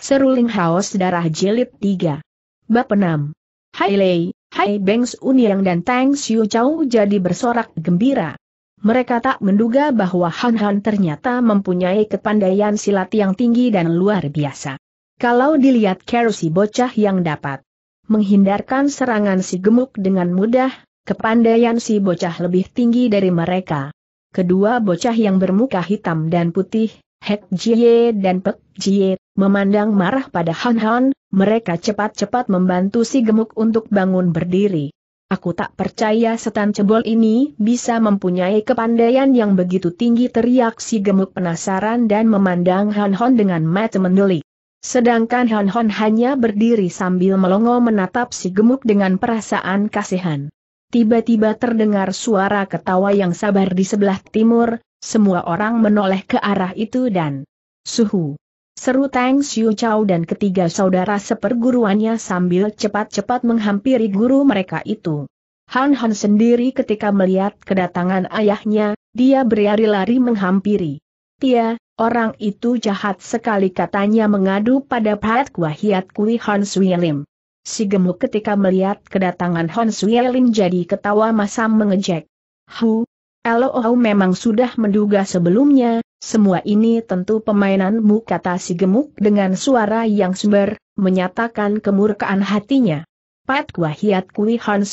Seruling Haos Darah Jilid 3. Bab 6. Hai Lei, Hai Bengs Uniang dan Tang Xiu Chao jadi bersorak gembira. Mereka tak menduga bahwa Han Han ternyata mempunyai kepandaian silat yang tinggi dan luar biasa. Kalau dilihat Kerusi bocah yang dapat menghindarkan serangan si gemuk dengan mudah, kepandaian si bocah lebih tinggi dari mereka. Kedua bocah yang bermuka hitam dan putih, Hek Jie dan Pek Jie, memandang marah pada Han Han, mereka cepat-cepat membantu si gemuk untuk bangun berdiri. Aku tak percaya setan cebol ini bisa mempunyai kepandaian yang begitu tinggi teriak si gemuk penasaran dan memandang Han Han dengan mata mendeli. Sedangkan Han Han hanya berdiri sambil melongo menatap si gemuk dengan perasaan kasihan. Tiba-tiba terdengar suara ketawa yang sabar di sebelah timur, semua orang menoleh ke arah itu dan suhu. Seru Tang Xiu Chow dan ketiga saudara seperguruannya sambil cepat-cepat menghampiri guru mereka itu. Han Han sendiri ketika melihat kedatangan ayahnya, dia berlari-lari menghampiri. Tia, orang itu jahat sekali katanya mengadu pada Pahat Kua Hiat Kui Han Sui Lim. Si gemuk ketika melihat kedatangan Han Sui Lim jadi ketawa masam mengejek. Hu, Loo memang sudah menduga sebelumnya, semua ini tentu pemainanmu kata si gemuk dengan suara yang sumber, menyatakan kemurkaan hatinya. Pat Kua Hiat Kui Han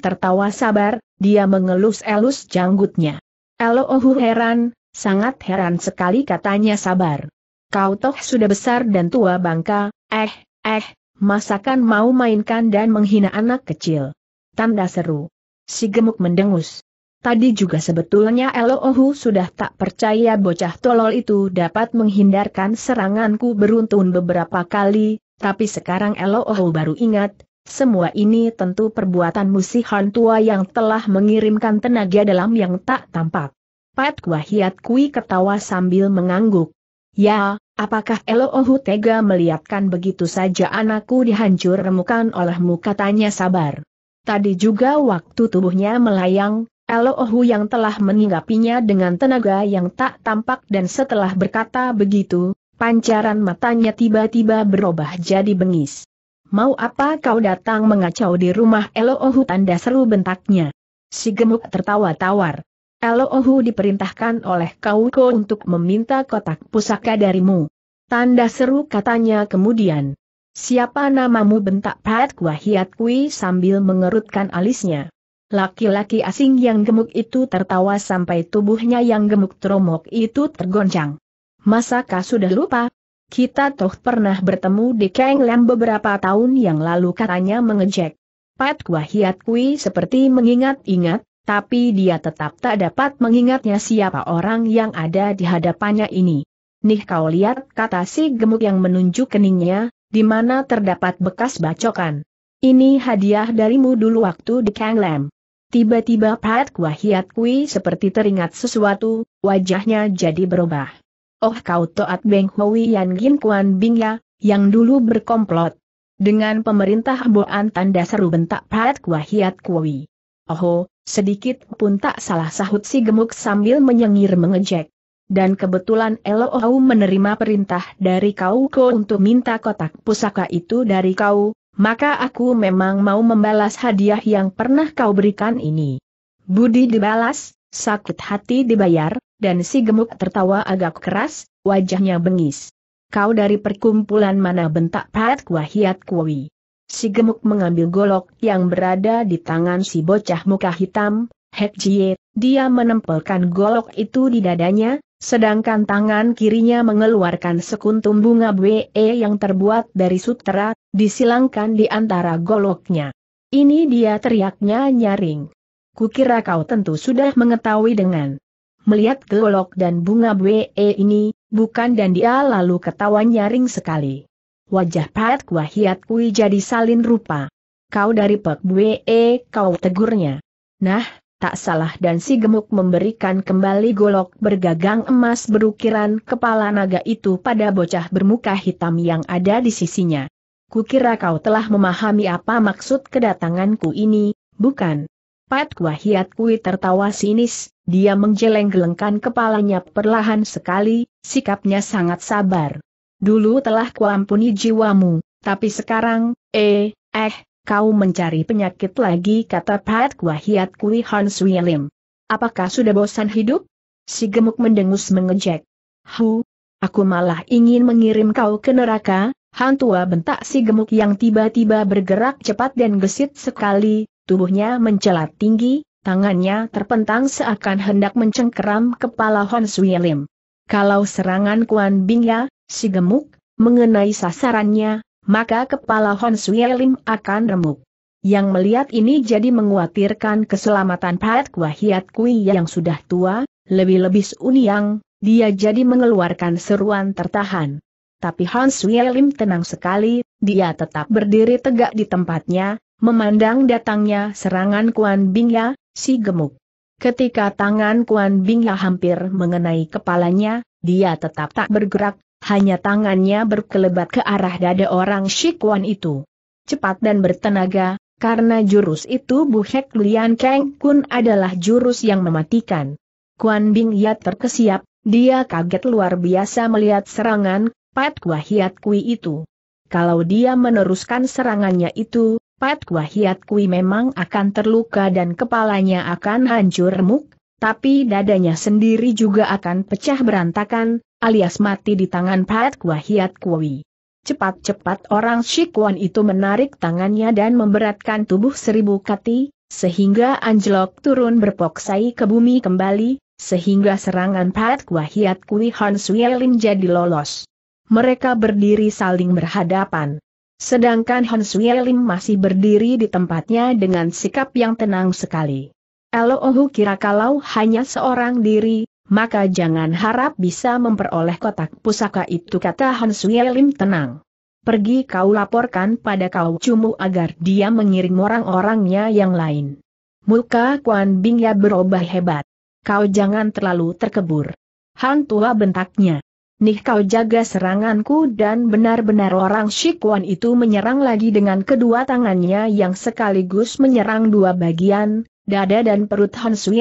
tertawa sabar, dia mengelus-elus janggutnya. Ohu heran, sangat heran sekali katanya sabar. Kau toh sudah besar dan tua bangka, eh, eh, masakan mau mainkan dan menghina anak kecil. Tanda seru. Si gemuk mendengus. Tadi juga sebetulnya Elohu sudah tak percaya bocah tolol itu dapat menghindarkan seranganku beruntun beberapa kali, tapi sekarang Elohu baru ingat, semua ini tentu perbuatan musihan tua yang telah mengirimkan tenaga dalam yang tak tampak. Pat Kwahiat Kui ketawa sambil mengangguk. Ya, apakah Elohu tega melihatkan begitu saja anakku dihancur remukan olehmu katanya sabar. Tadi juga waktu tubuhnya melayang, Elo Ohu yang telah menginggapinya dengan tenaga yang tak tampak dan setelah berkata begitu, pancaran matanya tiba-tiba berubah jadi bengis. Mau apa kau datang mengacau di rumah Elo Ohu tanda seru bentaknya. Si gemuk tertawa tawar. Elo Ohu diperintahkan oleh Kauko untuk meminta kotak pusaka darimu. Tanda seru katanya kemudian. Siapa namamu bentak Pat Kwahiat Kui sambil mengerutkan alisnya. Laki-laki asing yang gemuk itu tertawa sampai tubuhnya yang gemuk teromok itu tergoncang. Masakah sudah lupa? Kita toh pernah bertemu di Kang Lam beberapa tahun yang lalu katanya mengejek. Pat Kwahiat Kui seperti mengingat-ingat, tapi dia tetap tak dapat mengingatnya siapa orang yang ada di hadapannya ini. Nih kau lihat kata si gemuk yang menunjuk keningnya, di mana terdapat bekas bacokan. Ini hadiah darimu dulu waktu di Kang Lam. Tiba-tiba Pat Kwahiat Kui seperti teringat sesuatu, wajahnya jadi berubah. Oh kau Toat Beng Hoi Yan Gin Kuan Bing ya, yang dulu berkomplot. Dengan pemerintah Boan tanda seru bentak Pat Kwahiat Kui. Oho, sedikit pun tak salah sahut si gemuk sambil menyengir mengejek. Dan kebetulan Eloau menerima perintah dari kau untuk minta kotak pusaka itu dari kau, maka aku memang mau membalas hadiah yang pernah kau berikan ini. Budi dibalas, sakit hati dibayar, dan si gemuk tertawa agak keras, wajahnya bengis. Kau dari perkumpulan mana bentak Pat Kuahiat Kuwi. Si gemuk mengambil golok yang berada di tangan si bocah muka hitam, Hek Jie, dia menempelkan golok itu di dadanya, Sedangkan tangan kirinya mengeluarkan sekuntum bunga BE yang terbuat dari sutera, disilangkan di antara goloknya. Ini dia teriaknya nyaring. Kukira kau tentu sudah mengetahui dengan melihat golok dan bunga BE ini, bukan dan dia lalu ketawa nyaring sekali. Wajah Pat Wahiat Kui jadi salin rupa. Kau dari Pek BE, kau tegurnya. Nah, tak salah dan si gemuk memberikan kembali golok bergagang emas berukiran kepala naga itu pada bocah bermuka hitam yang ada di sisinya. Kukira kau telah memahami apa maksud kedatanganku ini, bukan? Pat Hiat Kui tertawa sinis, dia menggeleng-gelengkan kepalanya perlahan sekali, sikapnya sangat sabar. Dulu telah kuampuni jiwamu, tapi sekarang, eh, eh, kau mencari penyakit lagi kata Pat Kwahiat Kui Hans Lim. Apakah sudah bosan hidup? Si gemuk mendengus mengejek. Hu, aku malah ingin mengirim kau ke neraka, hantua bentak si gemuk yang tiba-tiba bergerak cepat dan gesit sekali, tubuhnya mencelat tinggi, tangannya terpentang seakan hendak mencengkeram kepala Hans Lim. Kalau serangan Kuan Bing ya, si gemuk, mengenai sasarannya, maka kepala Hon Lim akan remuk. Yang melihat ini jadi menguatirkan keselamatan Pat Kwahiat Kui yang sudah tua, lebih-lebih Uniang, dia jadi mengeluarkan seruan tertahan. Tapi Hans Lim tenang sekali, dia tetap berdiri tegak di tempatnya, memandang datangnya serangan Kuan Bingya, si gemuk. Ketika tangan Kuan Bingya hampir mengenai kepalanya, dia tetap tak bergerak, hanya tangannya berkelebat ke arah dada orang Shikwan itu. Cepat dan bertenaga, karena jurus itu Buhek Lian Kang Kun adalah jurus yang mematikan. Kuan Bing Yat terkesiap, dia kaget luar biasa melihat serangan Pat Kua Hiat Kui itu. Kalau dia meneruskan serangannya itu, Pat Kua Hiat Kui memang akan terluka dan kepalanya akan hancur remuk, tapi dadanya sendiri juga akan pecah berantakan, alias mati di tangan Pat Kwahiat Kui. Cepat-cepat orang Shikwan itu menarik tangannya dan memberatkan tubuh seribu kati, sehingga anjlok turun berpoksai ke bumi kembali, sehingga serangan Pat Kwahiat Kui Hans Suyelim jadi lolos. Mereka berdiri saling berhadapan. Sedangkan Hans Suyelim masih berdiri di tempatnya dengan sikap yang tenang sekali. Elohu kira kalau hanya seorang diri, maka jangan harap bisa memperoleh kotak pusaka itu kata Han Sui tenang. Pergi kau laporkan pada kau cumu agar dia mengirim orang-orangnya yang lain. Muka Kuan Bingya berubah hebat. Kau jangan terlalu terkebur. Han tua bentaknya. Nih kau jaga seranganku dan benar-benar orang Shikuan itu menyerang lagi dengan kedua tangannya yang sekaligus menyerang dua bagian, dada dan perut Han Sui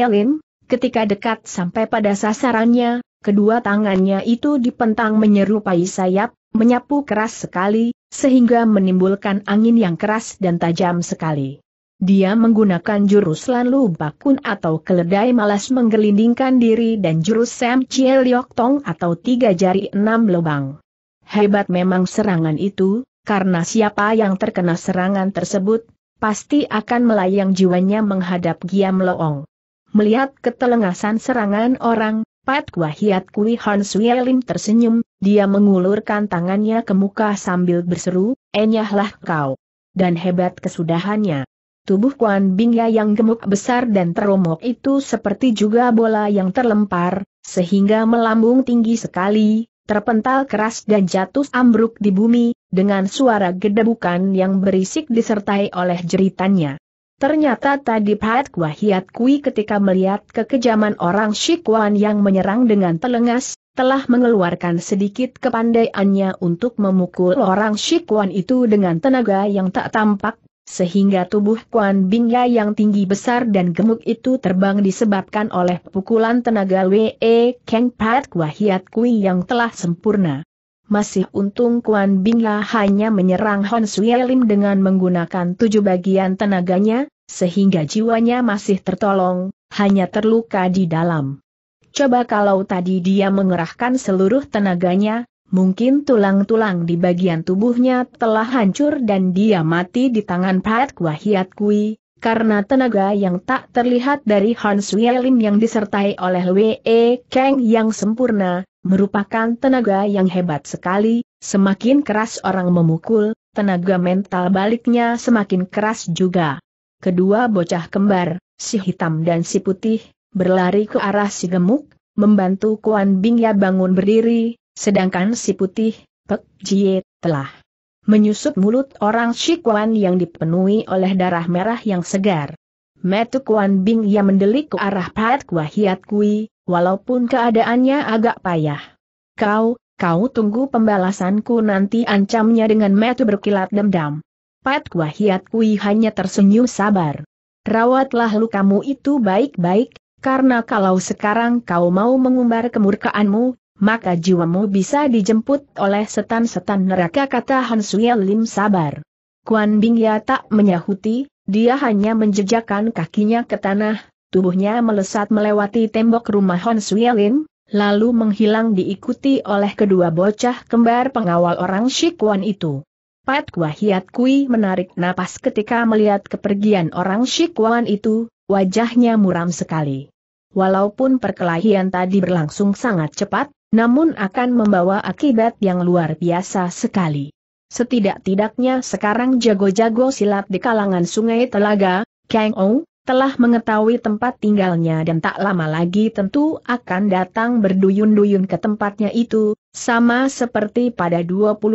Ketika dekat sampai pada sasarannya, kedua tangannya itu dipentang menyerupai sayap, menyapu keras sekali, sehingga menimbulkan angin yang keras dan tajam sekali. Dia menggunakan jurus Lanlu Bakun atau keledai malas menggelindingkan diri dan jurus Sam Chiel Yok Tong atau tiga jari enam lubang. Hebat memang serangan itu, karena siapa yang terkena serangan tersebut, pasti akan melayang jiwanya menghadap Giam Loong. Melihat ketelengasan serangan orang, Pat Kwahiat Kui Han Lim tersenyum, dia mengulurkan tangannya ke muka sambil berseru, enyahlah kau. Dan hebat kesudahannya. Tubuh Kuan Bingya yang gemuk besar dan teromok itu seperti juga bola yang terlempar, sehingga melambung tinggi sekali, terpental keras dan jatuh ambruk di bumi, dengan suara gedebukan yang berisik disertai oleh jeritannya. Ternyata tadi Pat Kwahiat Kui ketika melihat kekejaman orang Shikwan yang menyerang dengan telengas, telah mengeluarkan sedikit kepandaiannya untuk memukul orang Shikwan itu dengan tenaga yang tak tampak, sehingga tubuh Kuan Bingya yang tinggi besar dan gemuk itu terbang disebabkan oleh pukulan tenaga Wee Keng Pat Kwahiat Kui yang telah sempurna masih untung Kuan Bingla hanya menyerang Hon Suyelim dengan menggunakan tujuh bagian tenaganya, sehingga jiwanya masih tertolong, hanya terluka di dalam. Coba kalau tadi dia mengerahkan seluruh tenaganya, mungkin tulang-tulang di bagian tubuhnya telah hancur dan dia mati di tangan Pat Kwahiat Kui, karena tenaga yang tak terlihat dari Hans Wielim yang disertai oleh Wei Kang yang sempurna, merupakan tenaga yang hebat sekali, semakin keras orang memukul, tenaga mental baliknya semakin keras juga. Kedua bocah kembar, si hitam dan si putih, berlari ke arah si gemuk, membantu Kuan Bingya bangun berdiri, sedangkan si putih, Pek Jie, telah menyusup mulut orang Si Kuan yang dipenuhi oleh darah merah yang segar. Metu Kuan Bing yang mendelik ke arah Pat Kwa Hiat Kui, walaupun keadaannya agak payah. Kau, kau tunggu pembalasanku nanti ancamnya dengan metu berkilat dendam. Pat Kuahiat Kui hanya tersenyum sabar. Rawatlah lukamu itu baik-baik, karena kalau sekarang kau mau mengumbar kemurkaanmu, maka jiwamu bisa dijemput oleh setan-setan neraka kata Han Suya Lim sabar. Kuan Bingya tak menyahuti, dia hanya menjejakkan kakinya ke tanah, tubuhnya melesat melewati tembok rumah Hon Suyelin, lalu menghilang diikuti oleh kedua bocah kembar pengawal orang Shikwan itu. Pat Kwahiat Kui menarik napas ketika melihat kepergian orang Shikwan itu, wajahnya muram sekali. Walaupun perkelahian tadi berlangsung sangat cepat, namun akan membawa akibat yang luar biasa sekali. Setidak-tidaknya sekarang jago-jago silat di kalangan sungai Telaga, Kang Ou, telah mengetahui tempat tinggalnya dan tak lama lagi tentu akan datang berduyun-duyun ke tempatnya itu, sama seperti pada 25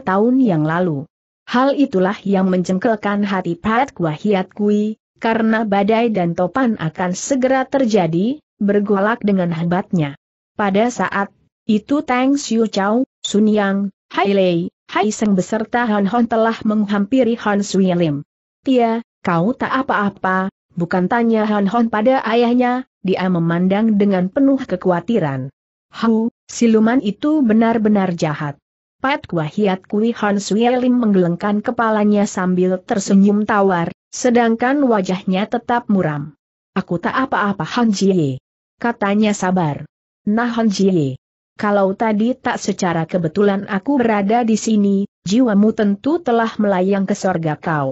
tahun yang lalu. Hal itulah yang menjengkelkan hati Pat Kwahiat Kui, karena badai dan topan akan segera terjadi, bergolak dengan hebatnya. Pada saat itu Tang Xiu Chao, Sun Yang, Hai Lei, Hai Seng beserta Han Hon telah menghampiri Han Sui Lim. Tia, kau tak apa-apa, Bukan tanya Han Hon pada ayahnya, dia memandang dengan penuh kekhawatiran. Hu, siluman itu benar-benar jahat. Pat Kwahiat Kui Han Suyelim menggelengkan kepalanya sambil tersenyum tawar, sedangkan wajahnya tetap muram. Aku tak apa-apa Han Jie. Katanya sabar. Nah Han Jie. Kalau tadi tak secara kebetulan aku berada di sini, jiwamu tentu telah melayang ke sorga kau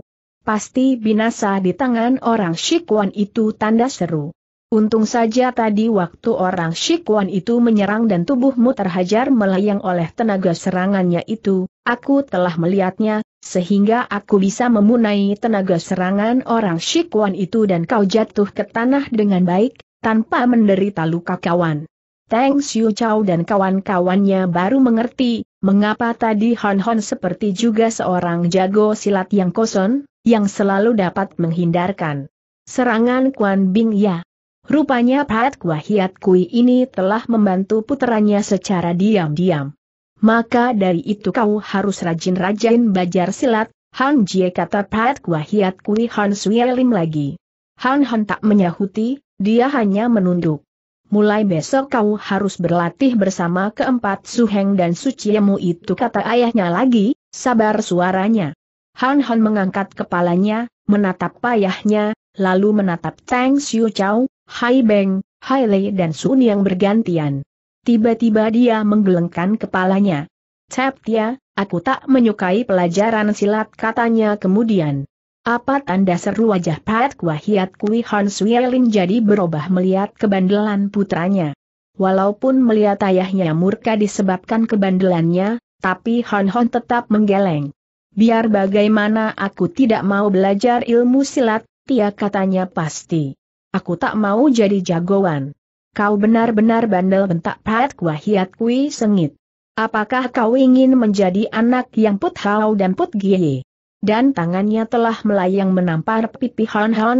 pasti binasa di tangan orang Shikwan itu tanda seru. Untung saja tadi waktu orang Shikwan itu menyerang dan tubuhmu terhajar melayang oleh tenaga serangannya itu, aku telah melihatnya, sehingga aku bisa memunai tenaga serangan orang Shikwan itu dan kau jatuh ke tanah dengan baik, tanpa menderita luka kawan. Teng Siu Chow dan kawan-kawannya baru mengerti, mengapa tadi Hon Hon seperti juga seorang jago silat yang kosong, yang selalu dapat menghindarkan serangan Kuan Bing Ya. Rupanya Pat Kwahiat Kui ini telah membantu puteranya secara diam-diam. Maka dari itu kau harus rajin-rajin belajar silat, Han Jie kata Pat Kwahiat Kui Han Suyelim lagi. Han Han tak menyahuti, dia hanya menunduk. Mulai besok kau harus berlatih bersama keempat suheng dan suciemu itu kata ayahnya lagi, sabar suaranya. Han Han mengangkat kepalanya, menatap payahnya, lalu menatap Tang Xiu Chao, Hai Beng, Hai Lei dan Sun yang bergantian. Tiba-tiba dia menggelengkan kepalanya. Cep dia, aku tak menyukai pelajaran silat katanya kemudian. Apa tanda seru wajah Pat Kwahiat Kui Han Suyelin jadi berubah melihat kebandelan putranya. Walaupun melihat ayahnya murka disebabkan kebandelannya, tapi Han Han tetap menggeleng. Biar bagaimana aku tidak mau belajar ilmu silat, Tia katanya pasti. Aku tak mau jadi jagoan. Kau benar-benar bandel bentak Pat Kwahiat Kui sengit. Apakah kau ingin menjadi anak yang Put hau dan Put Gie? Dan tangannya telah melayang menampar pipi Han Han.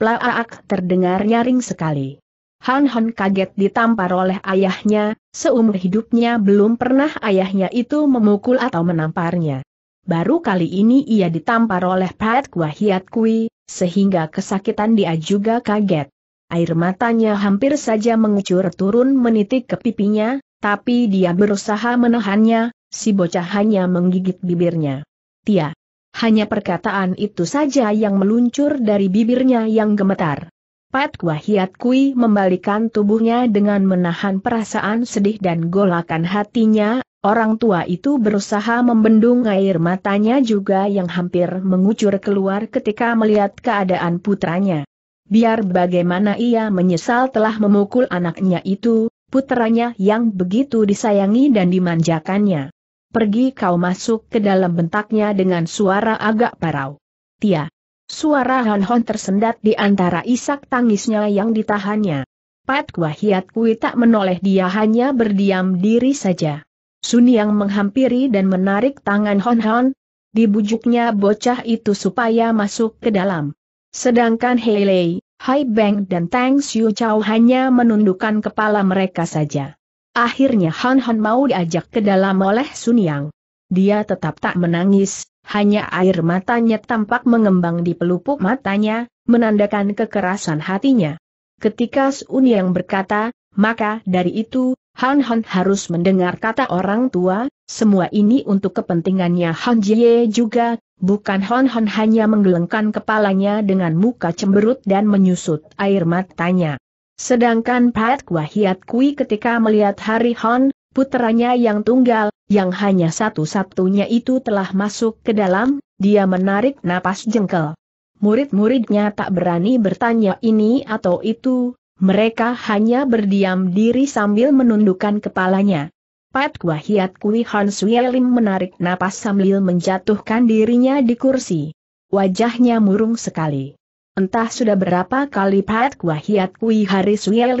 Plaak terdengar nyaring sekali. Han Han kaget ditampar oleh ayahnya, seumur hidupnya belum pernah ayahnya itu memukul atau menamparnya baru kali ini ia ditampar oleh Pat Kwahiat Kui, sehingga kesakitan dia juga kaget. Air matanya hampir saja mengucur turun menitik ke pipinya, tapi dia berusaha menahannya, si bocah hanya menggigit bibirnya. Tia. Hanya perkataan itu saja yang meluncur dari bibirnya yang gemetar. Pat Kwahiat Kui membalikan tubuhnya dengan menahan perasaan sedih dan golakan hatinya, Orang tua itu berusaha membendung air matanya juga yang hampir mengucur keluar ketika melihat keadaan putranya. Biar bagaimana ia menyesal telah memukul anaknya itu, putranya yang begitu disayangi dan dimanjakannya. Pergi kau masuk ke dalam bentaknya dengan suara agak parau. Tia. Suara Han Hon tersendat di antara isak tangisnya yang ditahannya. Pat Hiat Kui tak menoleh dia hanya berdiam diri saja. Sun Yang menghampiri dan menarik tangan Hon Hon. Dibujuknya bocah itu supaya masuk ke dalam. Sedangkan Lei, Hai Bang dan Tang Xiu Chao hanya menundukkan kepala mereka saja. Akhirnya Han Han mau diajak ke dalam oleh Sun Yang. Dia tetap tak menangis, hanya air matanya tampak mengembang di pelupuk matanya, menandakan kekerasan hatinya. Ketika Sun Yang berkata, maka dari itu, Han Han harus mendengar kata orang tua, semua ini untuk kepentingannya Han Jie juga, bukan Han Han hanya menggelengkan kepalanya dengan muka cemberut dan menyusut air matanya. Sedangkan Pat Wahiat Kui ketika melihat Hari Han, putranya yang tunggal, yang hanya satu-satunya itu telah masuk ke dalam, dia menarik napas jengkel. Murid-muridnya tak berani bertanya ini atau itu, mereka hanya berdiam diri sambil menundukkan kepalanya. Pat Kua Hiat Kui Han menarik napas sambil menjatuhkan dirinya di kursi. Wajahnya murung sekali. Entah sudah berapa kali Pat Kua Hiat Kui Hari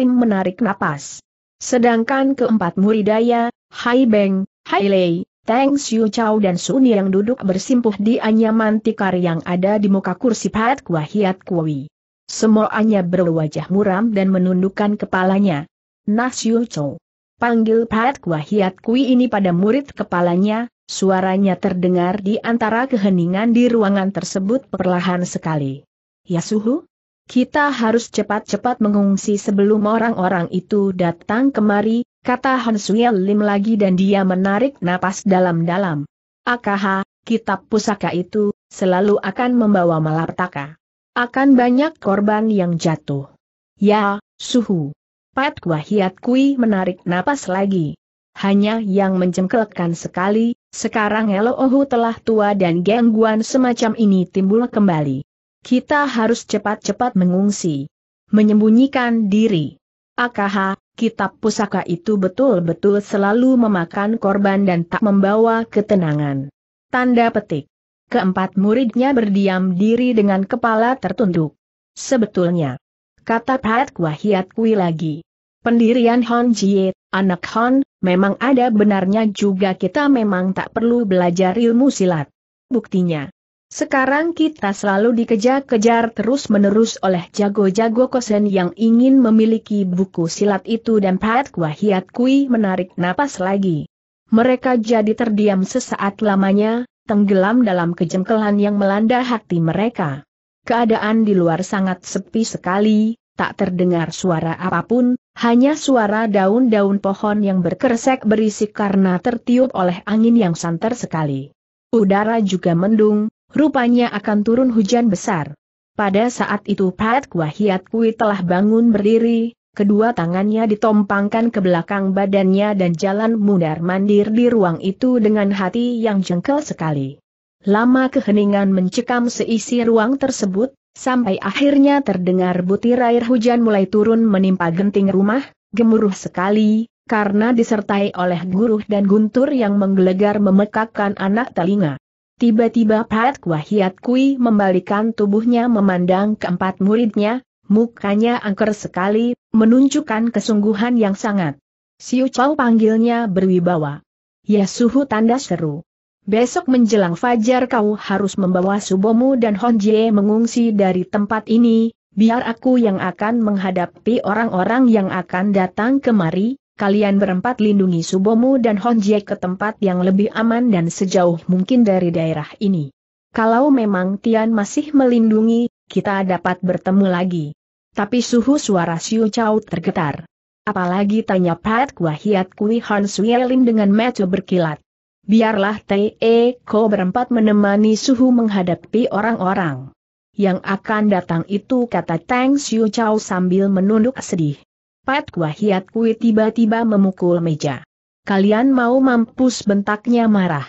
menarik napas. Sedangkan keempat muridaya, Hai Beng, Hai Lei, Tang Xiu Chao dan Suni yang duduk bersimpuh di anyaman tikar yang ada di muka kursi Pat Kua Hiat Kui. Semuanya berwajah muram dan menundukkan kepalanya. Nah, Siu Chou. Panggil Pat Kwahiat Kui ini pada murid kepalanya, suaranya terdengar di antara keheningan di ruangan tersebut perlahan sekali. Ya Suhu? Kita harus cepat-cepat mengungsi sebelum orang-orang itu datang kemari, kata Hansuya Lim lagi dan dia menarik napas dalam-dalam. Akaha, kitab pusaka itu, selalu akan membawa malapetaka. Akan banyak korban yang jatuh. Ya, suhu. Pat Kwahiat Kui menarik napas lagi. Hanya yang menjengkelkan sekali, sekarang Ohu telah tua dan gangguan semacam ini timbul kembali. Kita harus cepat-cepat mengungsi. Menyembunyikan diri. Akaha, kitab pusaka itu betul-betul selalu memakan korban dan tak membawa ketenangan. Tanda petik keempat muridnya berdiam diri dengan kepala tertunduk. Sebetulnya, kata Pat Kwahiat Kui lagi. Pendirian Hon Jie, anak Hon, memang ada benarnya juga kita memang tak perlu belajar ilmu silat. Buktinya, sekarang kita selalu dikejar-kejar terus-menerus oleh jago-jago kosen yang ingin memiliki buku silat itu dan Pat Kwahiat Kui menarik napas lagi. Mereka jadi terdiam sesaat lamanya, tenggelam dalam kejengkelan yang melanda hati mereka. Keadaan di luar sangat sepi sekali, tak terdengar suara apapun, hanya suara daun-daun pohon yang berkersek berisik karena tertiup oleh angin yang santer sekali. Udara juga mendung, rupanya akan turun hujan besar. Pada saat itu Pat Kwahiat Kui telah bangun berdiri, Kedua tangannya ditompangkan ke belakang badannya dan jalan mundar-mandir di ruang itu dengan hati yang jengkel sekali. Lama keheningan mencekam seisi ruang tersebut, sampai akhirnya terdengar butir air hujan mulai turun menimpa genting rumah, gemuruh sekali, karena disertai oleh guruh dan guntur yang menggelegar memekakkan anak telinga. Tiba-tiba Pat Wahiat Kui membalikan tubuhnya memandang keempat muridnya, Mukanya angker sekali, menunjukkan kesungguhan yang sangat. Siu Chow panggilnya berwibawa. Ya suhu tanda seru. Besok menjelang fajar kau harus membawa Subomu dan Honjie mengungsi dari tempat ini, biar aku yang akan menghadapi orang-orang yang akan datang kemari, kalian berempat lindungi Subomu dan Honjie ke tempat yang lebih aman dan sejauh mungkin dari daerah ini. Kalau memang Tian masih melindungi, kita dapat bertemu lagi. Tapi suhu suara Siu Chao tergetar. Apalagi tanya Pat Kua Hiat Kui Han Sui dengan mata berkilat. Biarlah T.E. E Ko berempat menemani suhu menghadapi orang-orang. Yang akan datang itu kata Tang Siu Chao sambil menunduk sedih. Pat Kua Hiat Kui tiba-tiba memukul meja. Kalian mau mampus bentaknya marah.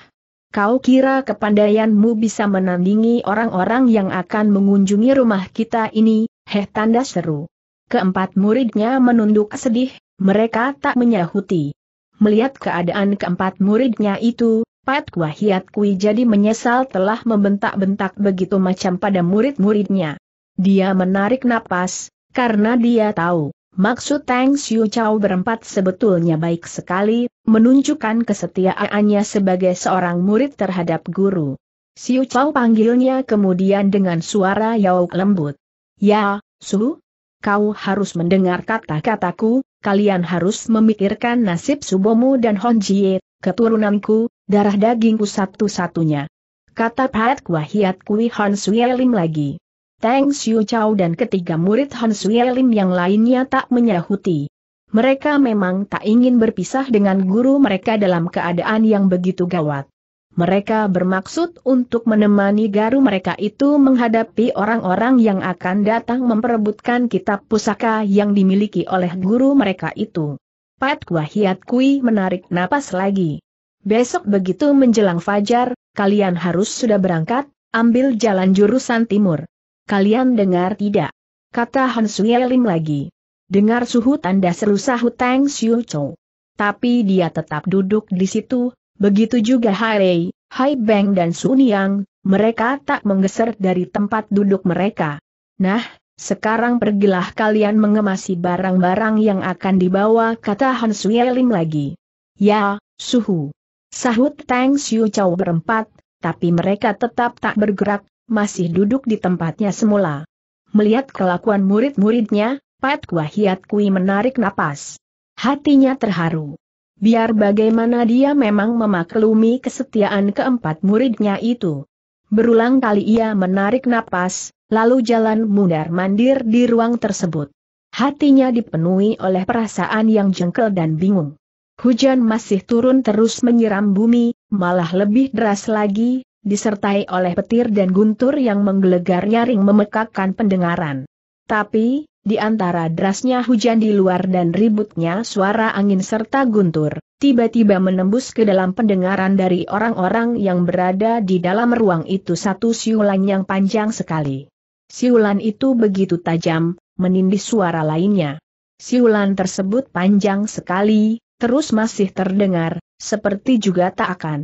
Kau kira kepandaianmu bisa menandingi orang-orang yang akan mengunjungi rumah kita ini? Heh tanda seru. Keempat muridnya menunduk sedih, mereka tak menyahuti. Melihat keadaan keempat muridnya itu, Pat Kwahiat Kui jadi menyesal telah membentak-bentak begitu macam pada murid-muridnya. Dia menarik napas, karena dia tahu, maksud Tang Siu Chow berempat sebetulnya baik sekali, menunjukkan kesetiaannya sebagai seorang murid terhadap guru. Siu Chow panggilnya kemudian dengan suara yauk lembut. Ya, Su, kau harus mendengar kata-kataku, kalian harus memikirkan nasib Subomu dan Honjie, keturunanku, darah dagingku satu-satunya. Kata Pat Kwahiat Kui Hon Suyelim lagi. Tang Xiu Chow dan ketiga murid Hon Suyelim yang lainnya tak menyahuti. Mereka memang tak ingin berpisah dengan guru mereka dalam keadaan yang begitu gawat. Mereka bermaksud untuk menemani garu mereka itu menghadapi orang-orang yang akan datang memperebutkan kitab pusaka yang dimiliki oleh guru mereka itu. Pat Kwahiat Kui menarik napas lagi. Besok begitu menjelang fajar, kalian harus sudah berangkat, ambil jalan jurusan timur. Kalian dengar tidak? Kata Han Suyelim lagi. Dengar suhu tanda seru sahut Tang Siu Chou. Tapi dia tetap duduk di situ, Begitu juga Hai, Hai Beng dan Suniang, mereka tak menggeser dari tempat duduk mereka. Nah, sekarang pergilah kalian mengemasi barang-barang yang akan dibawa kata Han Suyelim lagi. Ya, suhu. Sahut Tang Siu Chow berempat, tapi mereka tetap tak bergerak, masih duduk di tempatnya semula. Melihat kelakuan murid-muridnya, Pat Hiat Kui menarik napas. Hatinya terharu. Biar bagaimana dia memang memaklumi kesetiaan keempat muridnya itu. Berulang kali ia menarik napas, lalu jalan mundar-mandir di ruang tersebut. Hatinya dipenuhi oleh perasaan yang jengkel dan bingung. Hujan masih turun terus menyiram bumi, malah lebih deras lagi, disertai oleh petir dan guntur yang menggelegar nyaring memekakkan pendengaran. Tapi, di antara derasnya hujan di luar dan ributnya suara angin serta guntur, tiba-tiba menembus ke dalam pendengaran dari orang-orang yang berada di dalam ruang itu satu siulan yang panjang sekali. Siulan itu begitu tajam, menindih suara lainnya. Siulan tersebut panjang sekali, terus masih terdengar, seperti juga tak akan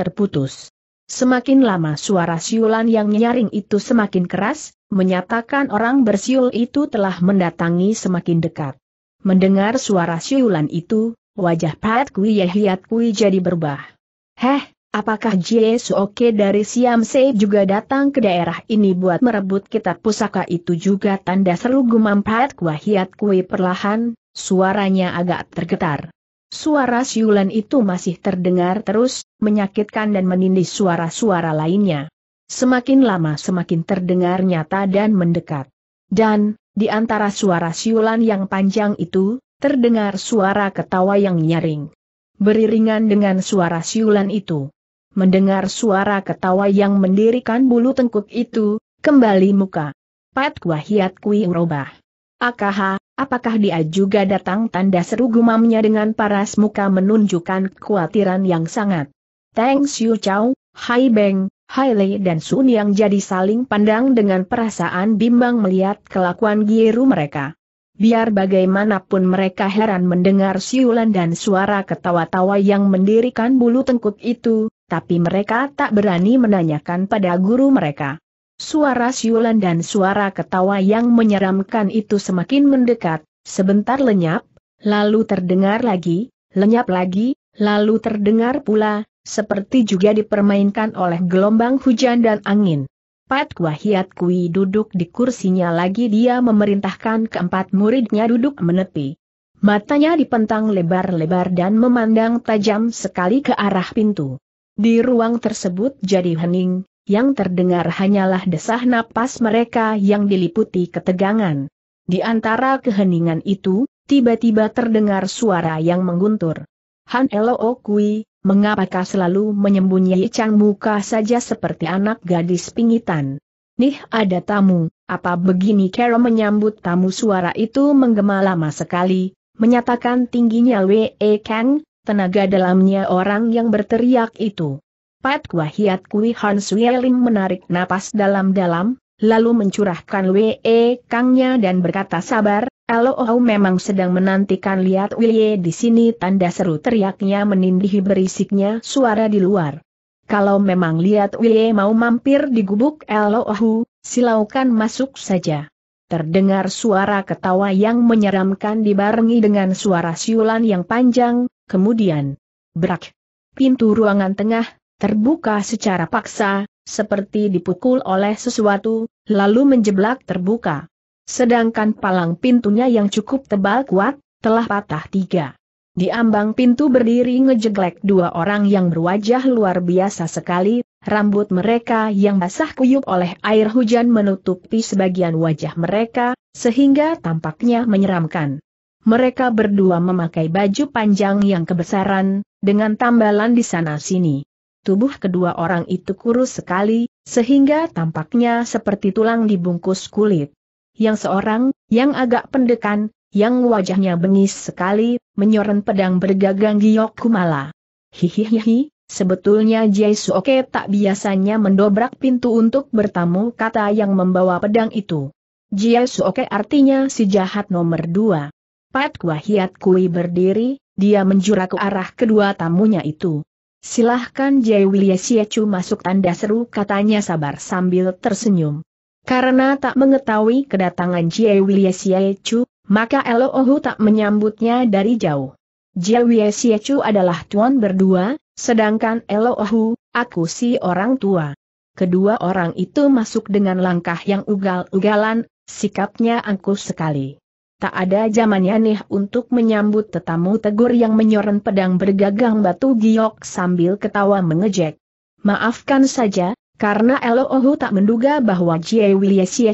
terputus. Semakin lama suara siulan yang nyaring itu semakin keras, menyatakan orang bersiul itu telah mendatangi semakin dekat. Mendengar suara siulan itu, wajah Pat Kui Yehiat Kui jadi berubah. Heh, apakah Jie Suoke dari Siam Se juga datang ke daerah ini buat merebut kitab pusaka itu juga tanda seru gumam Pat Kui Yehiat Kui perlahan, suaranya agak tergetar. Suara siulan itu masih terdengar terus, menyakitkan dan menindih suara-suara lainnya. Semakin lama semakin terdengar nyata dan mendekat. Dan, di antara suara siulan yang panjang itu, terdengar suara ketawa yang nyaring. Beriringan dengan suara siulan itu. Mendengar suara ketawa yang mendirikan bulu tengkuk itu, kembali muka. Pat kuahiat Kui Urobah. Akaha, apakah dia juga datang tanda seru gumamnya dengan paras muka menunjukkan kekhawatiran yang sangat. Thanks you Chow, Hai Beng, Hailey dan Sun yang jadi saling pandang dengan perasaan bimbang melihat kelakuan Gieru mereka. Biar bagaimanapun mereka heran mendengar siulan dan suara ketawa-tawa yang mendirikan bulu tengkuk itu, tapi mereka tak berani menanyakan pada guru mereka. Suara siulan dan suara ketawa yang menyeramkan itu semakin mendekat, sebentar lenyap, lalu terdengar lagi, lenyap lagi, lalu terdengar pula, seperti juga dipermainkan oleh gelombang hujan dan angin. Pat Kwahiat Kui duduk di kursinya lagi dia memerintahkan keempat muridnya duduk menepi. Matanya dipentang lebar-lebar dan memandang tajam sekali ke arah pintu. Di ruang tersebut jadi hening, yang terdengar hanyalah desah napas mereka yang diliputi ketegangan. Di antara keheningan itu, tiba-tiba terdengar suara yang mengguntur. Han Eloo oh Kui, Mengapa kau selalu menyembunyi Chang muka saja seperti anak gadis pingitan? Nih ada tamu, apa begini Kero menyambut tamu suara itu menggema lama sekali, menyatakan tingginya Wei Kang, tenaga dalamnya orang yang berteriak itu. Pat Kua Hiat Kui Hans menarik napas dalam-dalam, lalu mencurahkan Wei Kangnya dan berkata sabar, Elohau memang sedang menantikan lihat Wilie di sini tanda seru teriaknya menindih berisiknya suara di luar. Kalau memang lihat Wilie mau mampir di gubuk Elohu, silaukan masuk saja. Terdengar suara ketawa yang menyeramkan dibarengi dengan suara siulan yang panjang, kemudian brak. Pintu ruangan tengah terbuka secara paksa, seperti dipukul oleh sesuatu, lalu menjeblak terbuka. Sedangkan palang pintunya yang cukup tebal kuat, telah patah tiga. Di ambang pintu berdiri ngejeglek dua orang yang berwajah luar biasa sekali, rambut mereka yang basah kuyup oleh air hujan menutupi sebagian wajah mereka, sehingga tampaknya menyeramkan. Mereka berdua memakai baju panjang yang kebesaran, dengan tambalan di sana-sini. Tubuh kedua orang itu kurus sekali, sehingga tampaknya seperti tulang dibungkus kulit yang seorang, yang agak pendekan, yang wajahnya bengis sekali, menyoren pedang bergagang giok kumala. Hihihihi, sebetulnya Jai Suoke tak biasanya mendobrak pintu untuk bertamu kata yang membawa pedang itu. Jai Suoke artinya si jahat nomor dua. Pat Kwahiat Kui berdiri, dia menjura ke arah kedua tamunya itu. Silahkan Jai Wilya masuk tanda seru katanya sabar sambil tersenyum. Karena tak mengetahui kedatangan Jie Wiliye Chu, maka Elo Ohu tak menyambutnya dari jauh. Jie Wiliye Chu adalah tuan berdua, sedangkan Elo Ohu, aku si orang tua. Kedua orang itu masuk dengan langkah yang ugal-ugalan, sikapnya angkuh sekali. Tak ada zamannya nih untuk menyambut tetamu tegur yang menyoren pedang bergagang batu giok sambil ketawa mengejek. Maafkan saja, karena Elohu tak menduga bahwa Jie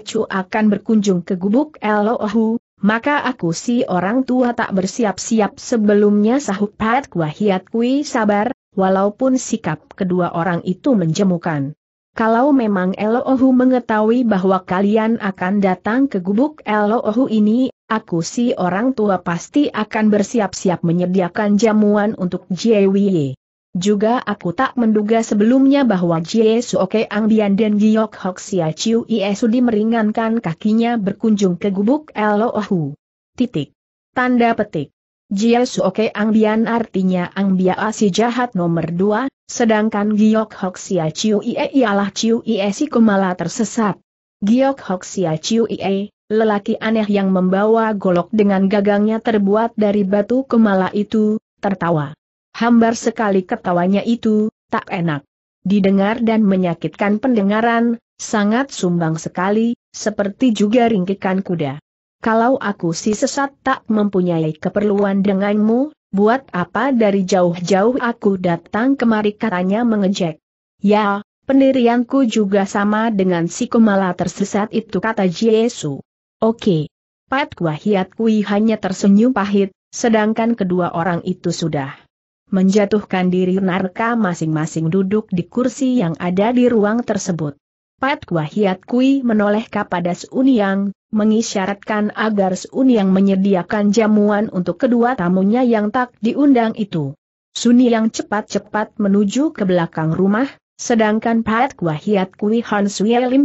Chu akan berkunjung ke gubuk Elohu, maka aku si orang tua tak bersiap-siap sebelumnya sahut Pat Kwahiat Kui sabar, walaupun sikap kedua orang itu menjemukan. Kalau memang Elohu mengetahui bahwa kalian akan datang ke gubuk Elohu ini, aku si orang tua pasti akan bersiap-siap menyediakan jamuan untuk Jie Wilye. Juga aku tak menduga sebelumnya bahwa Jie Suoke Bian dan Giyok Hok Sia Chiu Ie Sudi meringankan kakinya berkunjung ke gubuk Elohu. Titik. Tanda petik. Jie Suoke Bian artinya Ang Bia si jahat nomor dua, sedangkan Giyok Hok Sia Chiu Ie ialah Chiu Ie si kumala tersesat. Giyok Hok Sia Chiu Ie, lelaki aneh yang membawa golok dengan gagangnya terbuat dari batu kumala itu, tertawa. Hambar sekali ketawanya itu, tak enak. Didengar dan menyakitkan pendengaran, sangat sumbang sekali, seperti juga ringkikan kuda. Kalau aku si sesat tak mempunyai keperluan denganmu, buat apa dari jauh-jauh aku datang kemari katanya mengejek. Ya, pendirianku juga sama dengan si kumala tersesat itu kata Jesu. Oke. Pat Kuahiat Kui hanya tersenyum pahit, sedangkan kedua orang itu sudah menjatuhkan diri narka masing-masing duduk di kursi yang ada di ruang tersebut. Pat Kwahiat Kui menoleh kepada Suniang, mengisyaratkan agar Suniang menyediakan jamuan untuk kedua tamunya yang tak diundang itu. Suniang cepat-cepat menuju ke belakang rumah, sedangkan Pat Kwahiat Kui Han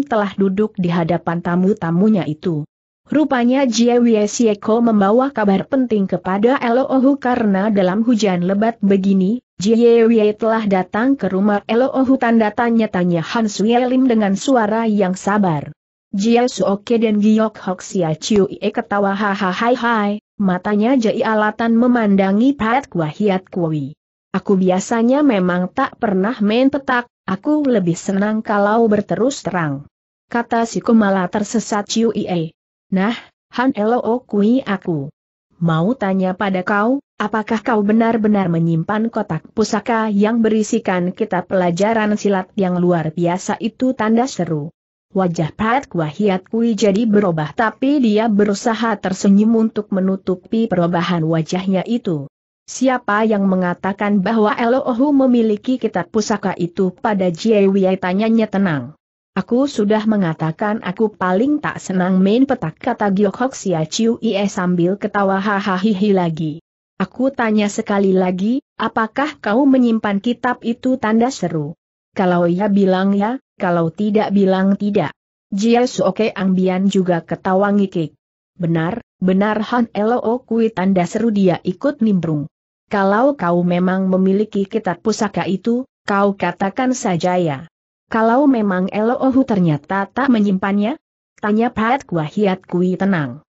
telah duduk di hadapan tamu-tamunya itu. Rupanya Jiewie Sieko membawa kabar penting kepada Elohu karena dalam hujan lebat begini, Jiewie telah datang ke rumah Elohu. tanda tanya-tanya Han Lim dengan suara yang sabar. Jia Suoke dan Giok Hoxia Chiu Ie ketawa hahahai hai, matanya jai alatan memandangi Pat Hiat Kui. Aku biasanya memang tak pernah main petak, aku lebih senang kalau berterus terang. Kata si Kumala tersesat Chiu Ie. Nah, Han Elo Kui aku. Mau tanya pada kau, apakah kau benar-benar menyimpan kotak pusaka yang berisikan kitab pelajaran silat yang luar biasa itu tanda seru. Wajah Pat Kwahiat Kui jadi berubah tapi dia berusaha tersenyum untuk menutupi perubahan wajahnya itu. Siapa yang mengatakan bahwa Elohu memiliki kitab pusaka itu pada Jiewiai tanyanya tenang. Aku sudah mengatakan aku paling tak senang main petak kata Giok Hok Sia Chiu Ie sambil ketawa hahaha lagi. Aku tanya sekali lagi, apakah kau menyimpan kitab itu tanda seru? Kalau ya bilang ya, kalau tidak bilang tidak. Jia Suoke Angbian juga ketawa ngikik. Benar, benar Han Eloo oh Kui tanda seru dia ikut nimbrung. Kalau kau memang memiliki kitab pusaka itu, kau katakan saja ya. Kalau memang Elohu ternyata tak menyimpannya? Tanya Pat Kwahiat Kui tenang.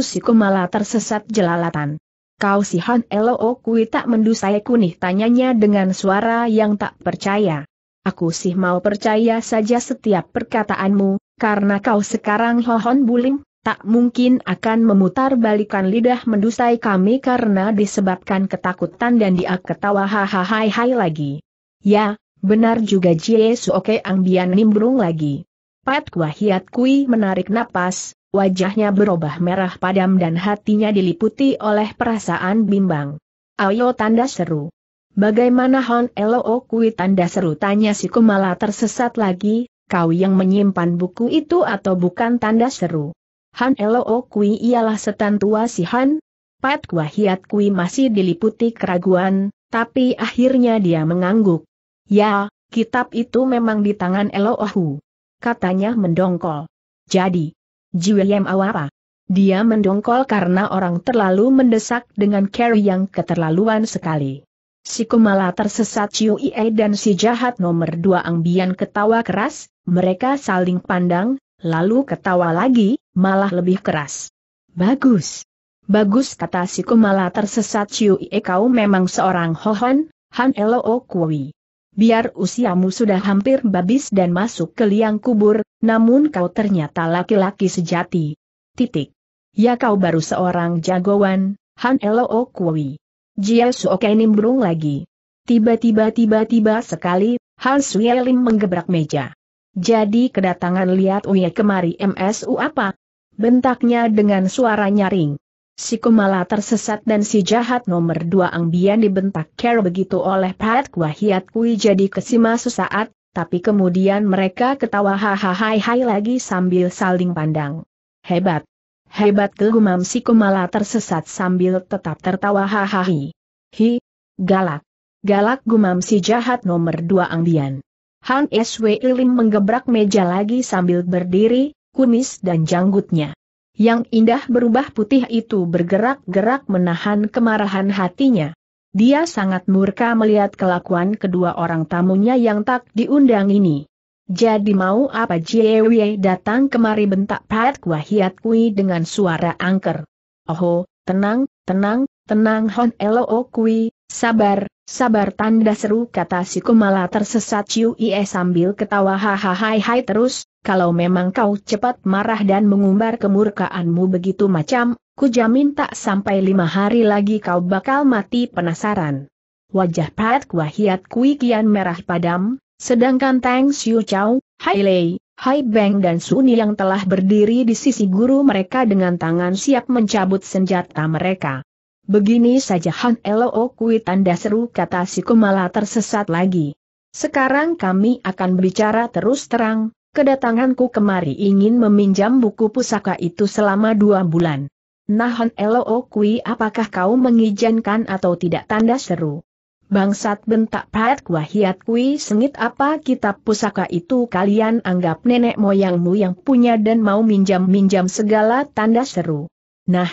si malah tersesat jelalatan. Kau si Han Eloo Kui tak mendusai kunih tanyanya dengan suara yang tak percaya. Aku sih mau percaya saja setiap perkataanmu, karena kau sekarang hohon buling, tak mungkin akan memutar balikan lidah mendusai kami karena disebabkan ketakutan dan dia ketawa hahaha lagi. Ya, Benar juga Jie Suoke Bian nimbrung lagi. Pat Kua Kui menarik napas, wajahnya berubah merah padam dan hatinya diliputi oleh perasaan bimbang. Ayo tanda seru. Bagaimana Hon Elo oh, Kui tanda seru tanya si Kumala tersesat lagi, kau yang menyimpan buku itu atau bukan tanda seru. Han Elo oh, Kui ialah setan tua si Han. Pat Kua Kui masih diliputi keraguan, tapi akhirnya dia mengangguk. Ya, kitab itu memang di tangan Elohu. Katanya mendongkol. Jadi, Jiwiem awara. Dia mendongkol karena orang terlalu mendesak dengan Carrie yang keterlaluan sekali. Si Kumala tersesat Chiu Ie dan si jahat nomor dua Angbian ketawa keras, mereka saling pandang, lalu ketawa lagi, malah lebih keras. Bagus. Bagus kata si Kumala tersesat Chiu Ie kau memang seorang hohon, Han Eloo Kui biar usiamu sudah hampir babis dan masuk ke liang kubur, namun kau ternyata laki-laki sejati. Titik. Ya kau baru seorang jagoan, Han Elo Kui. Jia Suoke nimbrung lagi. Tiba-tiba tiba-tiba sekali, Han Lim menggebrak meja. Jadi kedatangan lihat Uye kemari MSU apa? Bentaknya dengan suara nyaring. Si Kumala tersesat dan si jahat nomor dua Angbian dibentak care begitu oleh Pat Kwahiat Kui jadi kesima sesaat, tapi kemudian mereka ketawa hahaha hai lagi sambil saling pandang. Hebat. Hebat kegumam si Kumala tersesat sambil tetap tertawa hahaha. Hi. Galak. Galak gumam si jahat nomor dua Angbian. Han S.W. Ilim menggebrak meja lagi sambil berdiri, kumis dan janggutnya yang indah berubah putih itu bergerak-gerak menahan kemarahan hatinya. Dia sangat murka melihat kelakuan kedua orang tamunya yang tak diundang ini. Jadi mau apa Jiewe datang kemari bentak Pat Wahiat Kui dengan suara angker. Oho, tenang, tenang, tenang Hon Elo oh Kui, sabar, sabar tanda seru kata si Kumala tersesat Chiu Ie sambil ketawa hahaha hai hai terus, kalau memang kau cepat marah dan mengumbar kemurkaanmu begitu macam, ku jamin tak sampai lima hari lagi kau bakal mati penasaran. Wajah Pat Wahiat Kui kian merah padam, sedangkan Tang Xiu Chow, Hai Lei, Hai Beng dan Suni yang telah berdiri di sisi guru mereka dengan tangan siap mencabut senjata mereka. Begini saja Han Elo oh Kui tanda seru kata si Kumala tersesat lagi. Sekarang kami akan bicara terus terang, Kedatanganku kemari ingin meminjam buku pusaka itu selama dua bulan. Nahon Elo oh, Kui apakah kau mengizinkan atau tidak tanda seru? Bangsat bentak Pat Wahiat Kui sengit apa kitab pusaka itu kalian anggap nenek moyangmu yang punya dan mau minjam-minjam segala tanda seru. Nah,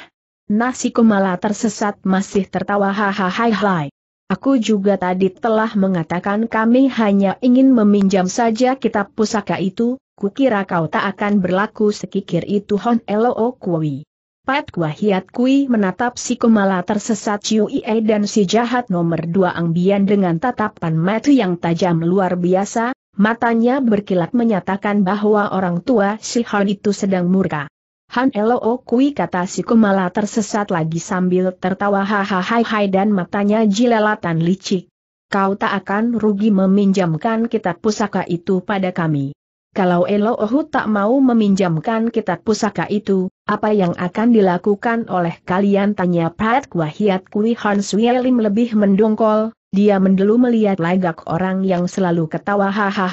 nasi kumala tersesat masih tertawa hahaha hai hai. Aku juga tadi telah mengatakan kami hanya ingin meminjam saja kitab pusaka itu, kukira kau tak akan berlaku sekikir itu Hon Elo Kui. Pat Kua Kui menatap si Kumala tersesat Chiu Ie dan si jahat nomor dua Ang dengan tatapan mata yang tajam luar biasa, matanya berkilat menyatakan bahwa orang tua si Hon itu sedang murka. Han Loo oh Kui kata si Kumala tersesat lagi sambil tertawa hahaha dan matanya jilelatan licik. Kau tak akan rugi meminjamkan kitab pusaka itu pada kami. Kalau Ohu tak mau meminjamkan kitab pusaka itu, apa yang akan dilakukan oleh kalian tanya Pat Kwahiat Kui Han Suyelim lebih mendongkol, dia mendelu melihat lagak orang yang selalu ketawa hahaha.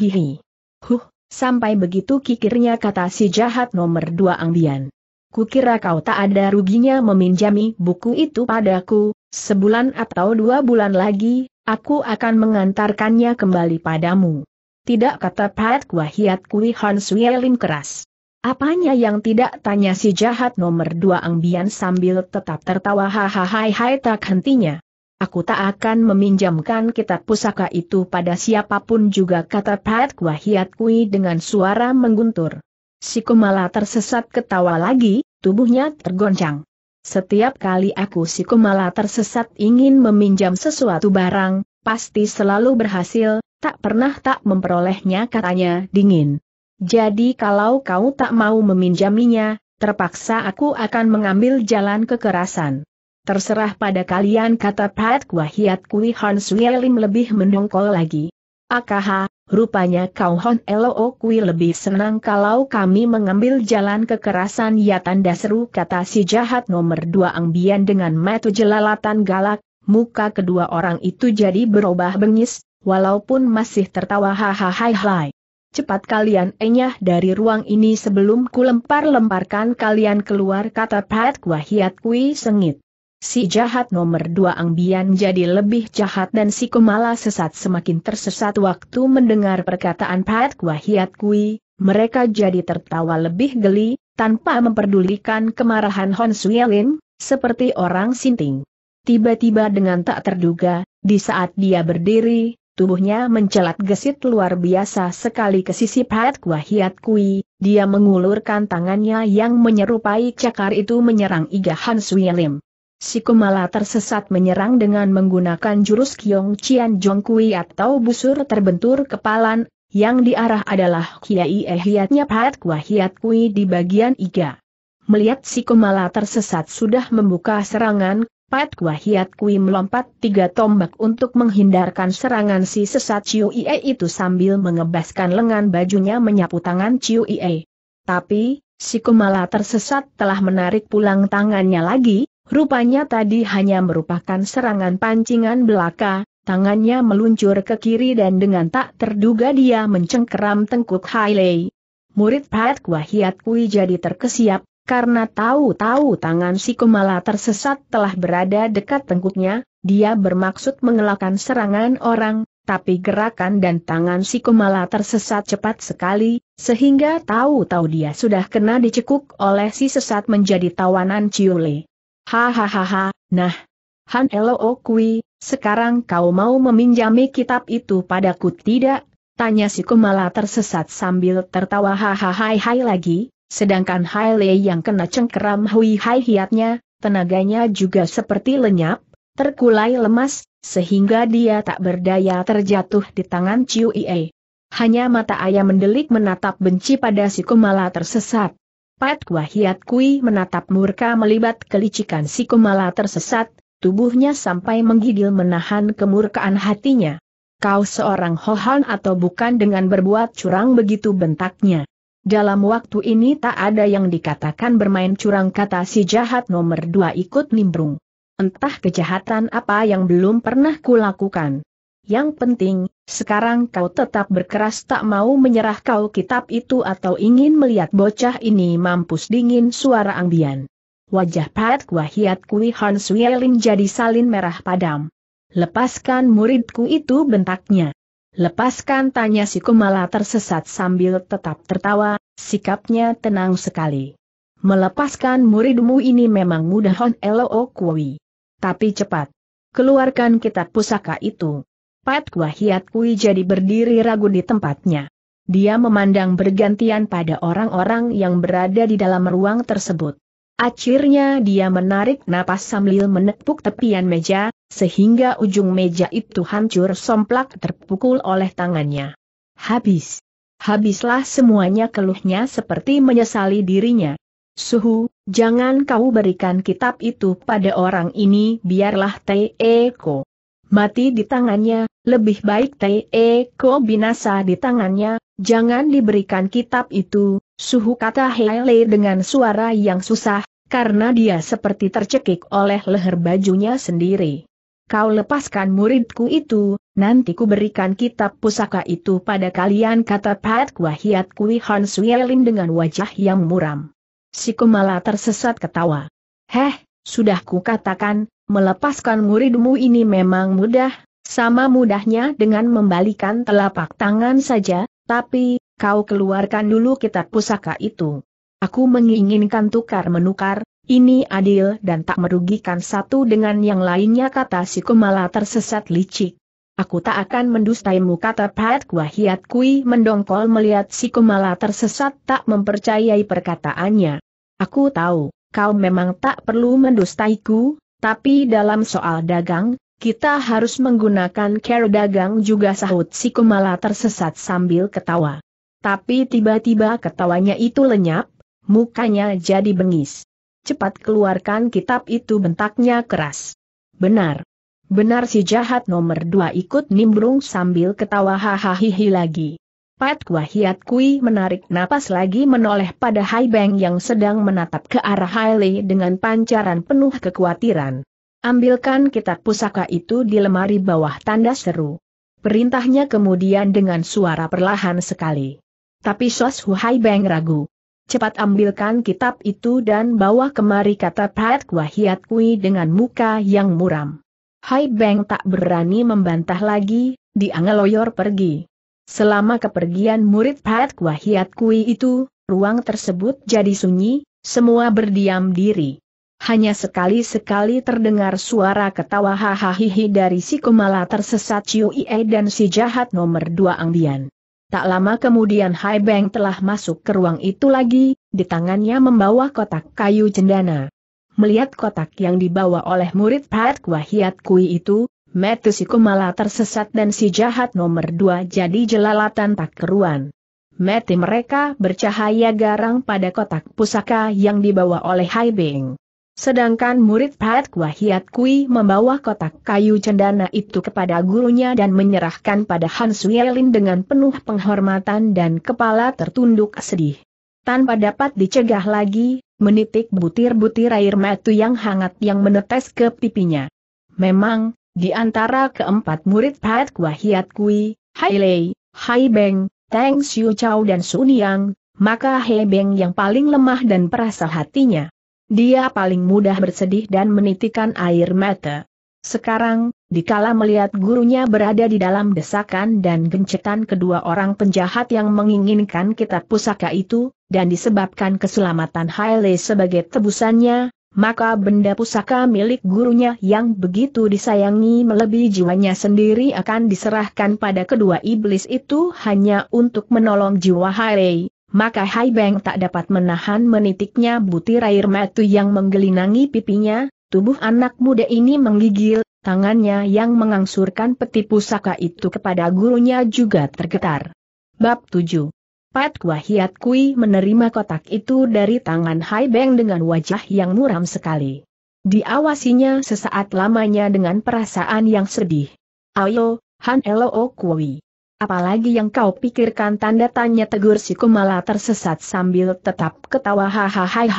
Huh, Sampai begitu kikirnya kata si jahat nomor dua Angbian. Kukira kau tak ada ruginya meminjami buku itu padaku, sebulan atau dua bulan lagi, aku akan mengantarkannya kembali padamu. Tidak kata Pat Kwahiat Kui Hon keras. Apanya yang tidak tanya si jahat nomor dua Angbian sambil tetap tertawa hahaha hai tak hentinya. Aku tak akan meminjamkan kitab pusaka itu pada siapapun juga kata Pat Kwahiat Kui dengan suara mengguntur. Si Kumala tersesat ketawa lagi, tubuhnya tergoncang. Setiap kali aku si Kumala tersesat ingin meminjam sesuatu barang, pasti selalu berhasil, tak pernah tak memperolehnya katanya dingin. Jadi kalau kau tak mau meminjaminya, terpaksa aku akan mengambil jalan kekerasan. Terserah pada kalian kata Pat Kwahiat Kui Han Suyelim lebih mendongkol lagi. Akaha, rupanya kau Hon elo Kui lebih senang kalau kami mengambil jalan kekerasan ya tanda seru kata si jahat nomor dua angbian dengan metu jelalatan galak, muka kedua orang itu jadi berubah bengis, walaupun masih tertawa hahaha. Cepat kalian enyah dari ruang ini sebelum ku lempar-lemparkan kalian keluar kata Pat Kwahiat Kui sengit. Si jahat nomor dua Ang Bian jadi lebih jahat dan si Kumala sesat semakin tersesat waktu mendengar perkataan Pat Kwahiat Kui, mereka jadi tertawa lebih geli, tanpa memperdulikan kemarahan Hon Suyelin, seperti orang sinting. Tiba-tiba dengan tak terduga, di saat dia berdiri, tubuhnya mencelat gesit luar biasa sekali ke sisi Pat Kwahiat Kui, dia mengulurkan tangannya yang menyerupai cakar itu menyerang Iga Han Suyelin. Si Kumala tersesat menyerang dengan menggunakan jurus Kiong Cian Jong Kui atau busur terbentur kepalan, yang diarah adalah Kiai Ehiatnya Pat Kua Kui di bagian iga. Melihat si Kumala tersesat sudah membuka serangan, Pat Kua Kui melompat tiga tombak untuk menghindarkan serangan si sesat Chiu Ie itu sambil mengebaskan lengan bajunya menyapu tangan Chiu Ie. Tapi, si Kumala tersesat telah menarik pulang tangannya lagi, Rupanya tadi hanya merupakan serangan pancingan belaka, tangannya meluncur ke kiri dan dengan tak terduga dia mencengkeram tengkuk Hailei. Murid Pat Kwahiat Kui jadi terkesiap, karena tahu-tahu tangan si Kumala tersesat telah berada dekat tengkuknya, dia bermaksud mengelakkan serangan orang, tapi gerakan dan tangan si Kumala tersesat cepat sekali, sehingga tahu-tahu dia sudah kena dicekuk oleh si sesat menjadi tawanan Ciule. Hahaha, nah. Han Elo Okui, sekarang kau mau meminjami kitab itu padaku tidak? Tanya si Kumala tersesat sambil tertawa hahaha hai lagi, sedangkan Hai Le yang kena cengkeram hui hai hiatnya, tenaganya juga seperti lenyap, terkulai lemas, sehingga dia tak berdaya terjatuh di tangan Ciu Ie. Hanya mata ayah mendelik menatap benci pada si Kumala tersesat. Pet Hiat Kui menatap murka melibat kelicikan si Kumala tersesat, tubuhnya sampai menggigil menahan kemurkaan hatinya. Kau seorang Hohan atau bukan dengan berbuat curang begitu bentaknya. Dalam waktu ini tak ada yang dikatakan bermain curang kata si jahat nomor dua ikut nimbrung. Entah kejahatan apa yang belum pernah kulakukan. Yang penting, sekarang kau tetap berkeras tak mau menyerah kau kitab itu atau ingin melihat bocah ini mampus dingin suara Angbian. Wajah Pat Kwahiat Kui Han Wieling jadi salin merah padam. Lepaskan muridku itu bentaknya. Lepaskan tanya si Kumala tersesat sambil tetap tertawa, sikapnya tenang sekali. Melepaskan muridmu ini memang mudah Hon Elo oh Kui. Tapi cepat. Keluarkan kitab pusaka itu. Pet Wahiat Kui jadi berdiri ragu di tempatnya. Dia memandang bergantian pada orang-orang yang berada di dalam ruang tersebut. Akhirnya dia menarik napas sambil menepuk tepian meja, sehingga ujung meja itu hancur somplak terpukul oleh tangannya. Habis. Habislah semuanya keluhnya seperti menyesali dirinya. Suhu, jangan kau berikan kitab itu pada orang ini biarlah te-eko. mati di tangannya, lebih baik T.E. Ko binasa di tangannya, jangan diberikan kitab itu, suhu kata Hele dengan suara yang susah, karena dia seperti tercekik oleh leher bajunya sendiri. Kau lepaskan muridku itu, nanti ku berikan kitab pusaka itu pada kalian kata Pat Kwahiat Kui Han Suyelin dengan wajah yang muram. Si Kumala tersesat ketawa. Heh, sudah ku katakan, melepaskan muridmu ini memang mudah, sama mudahnya dengan membalikan telapak tangan saja, tapi, kau keluarkan dulu kitab pusaka itu. Aku menginginkan tukar-menukar, ini adil dan tak merugikan satu dengan yang lainnya kata si Kumala tersesat licik. Aku tak akan mendustaimu kata Pat Kwahiat Kui mendongkol melihat si Kumala tersesat tak mempercayai perkataannya. Aku tahu, kau memang tak perlu mendustaiku, tapi dalam soal dagang, kita harus menggunakan cara dagang juga sahut si Kumala tersesat sambil ketawa. Tapi tiba-tiba ketawanya itu lenyap, mukanya jadi bengis. Cepat keluarkan kitab itu bentaknya keras. Benar. Benar si jahat nomor dua ikut nimbrung sambil ketawa hahaha lagi. Pat Kwahiat Kui menarik napas lagi menoleh pada Hai Beng yang sedang menatap ke arah Haile dengan pancaran penuh kekhawatiran. Ambilkan kitab pusaka itu di lemari bawah tanda seru. Perintahnya kemudian dengan suara perlahan sekali. Tapi Sos Huhai Beng ragu. Cepat ambilkan kitab itu dan bawa kemari kata Pat Kwahiat Kui dengan muka yang muram. Hai Beng tak berani membantah lagi, diangeloyor pergi. Selama kepergian murid Pat Kwahiat Kui itu, ruang tersebut jadi sunyi, semua berdiam diri. Hanya sekali-sekali terdengar suara ketawa hahaha dari si Kumala tersesat Chiu Ie dan si jahat nomor dua Angbian. Tak lama kemudian Hai Beng telah masuk ke ruang itu lagi, di tangannya membawa kotak kayu cendana. Melihat kotak yang dibawa oleh murid Pat Wahiat Kui itu, Metu si Kumala tersesat dan si jahat nomor dua jadi jelalatan tak keruan. Mati mereka bercahaya garang pada kotak pusaka yang dibawa oleh Hai Beng. Sedangkan murid Pat Kwahiat Kui membawa kotak kayu cendana itu kepada gurunya dan menyerahkan pada Han Suelin dengan penuh penghormatan dan kepala tertunduk sedih. Tanpa dapat dicegah lagi, menitik butir-butir air mata yang hangat yang menetes ke pipinya. Memang, di antara keempat murid Pat Kwahiat Kui, Hai Lei, Hai Beng, Teng Xiu Chow dan Sun Yang, maka Hai Beng yang paling lemah dan perasa hatinya dia paling mudah bersedih dan menitikan air mata. Sekarang, dikala melihat gurunya berada di dalam desakan dan gencetan kedua orang penjahat yang menginginkan kitab pusaka itu, dan disebabkan keselamatan Haile sebagai tebusannya, maka benda pusaka milik gurunya yang begitu disayangi melebihi jiwanya sendiri akan diserahkan pada kedua iblis itu hanya untuk menolong jiwa Haile maka Hai Beng tak dapat menahan menitiknya butir air mata yang menggelinangi pipinya, tubuh anak muda ini menggigil, tangannya yang mengangsurkan peti pusaka itu kepada gurunya juga tergetar. Bab 7 Pat Wahiat Kui menerima kotak itu dari tangan Hai Beng dengan wajah yang muram sekali. Diawasinya sesaat lamanya dengan perasaan yang sedih. Ayo, Han Eloo Kui. Apalagi yang kau pikirkan tanda tanya tegur si Kumala tersesat sambil tetap ketawa hahaha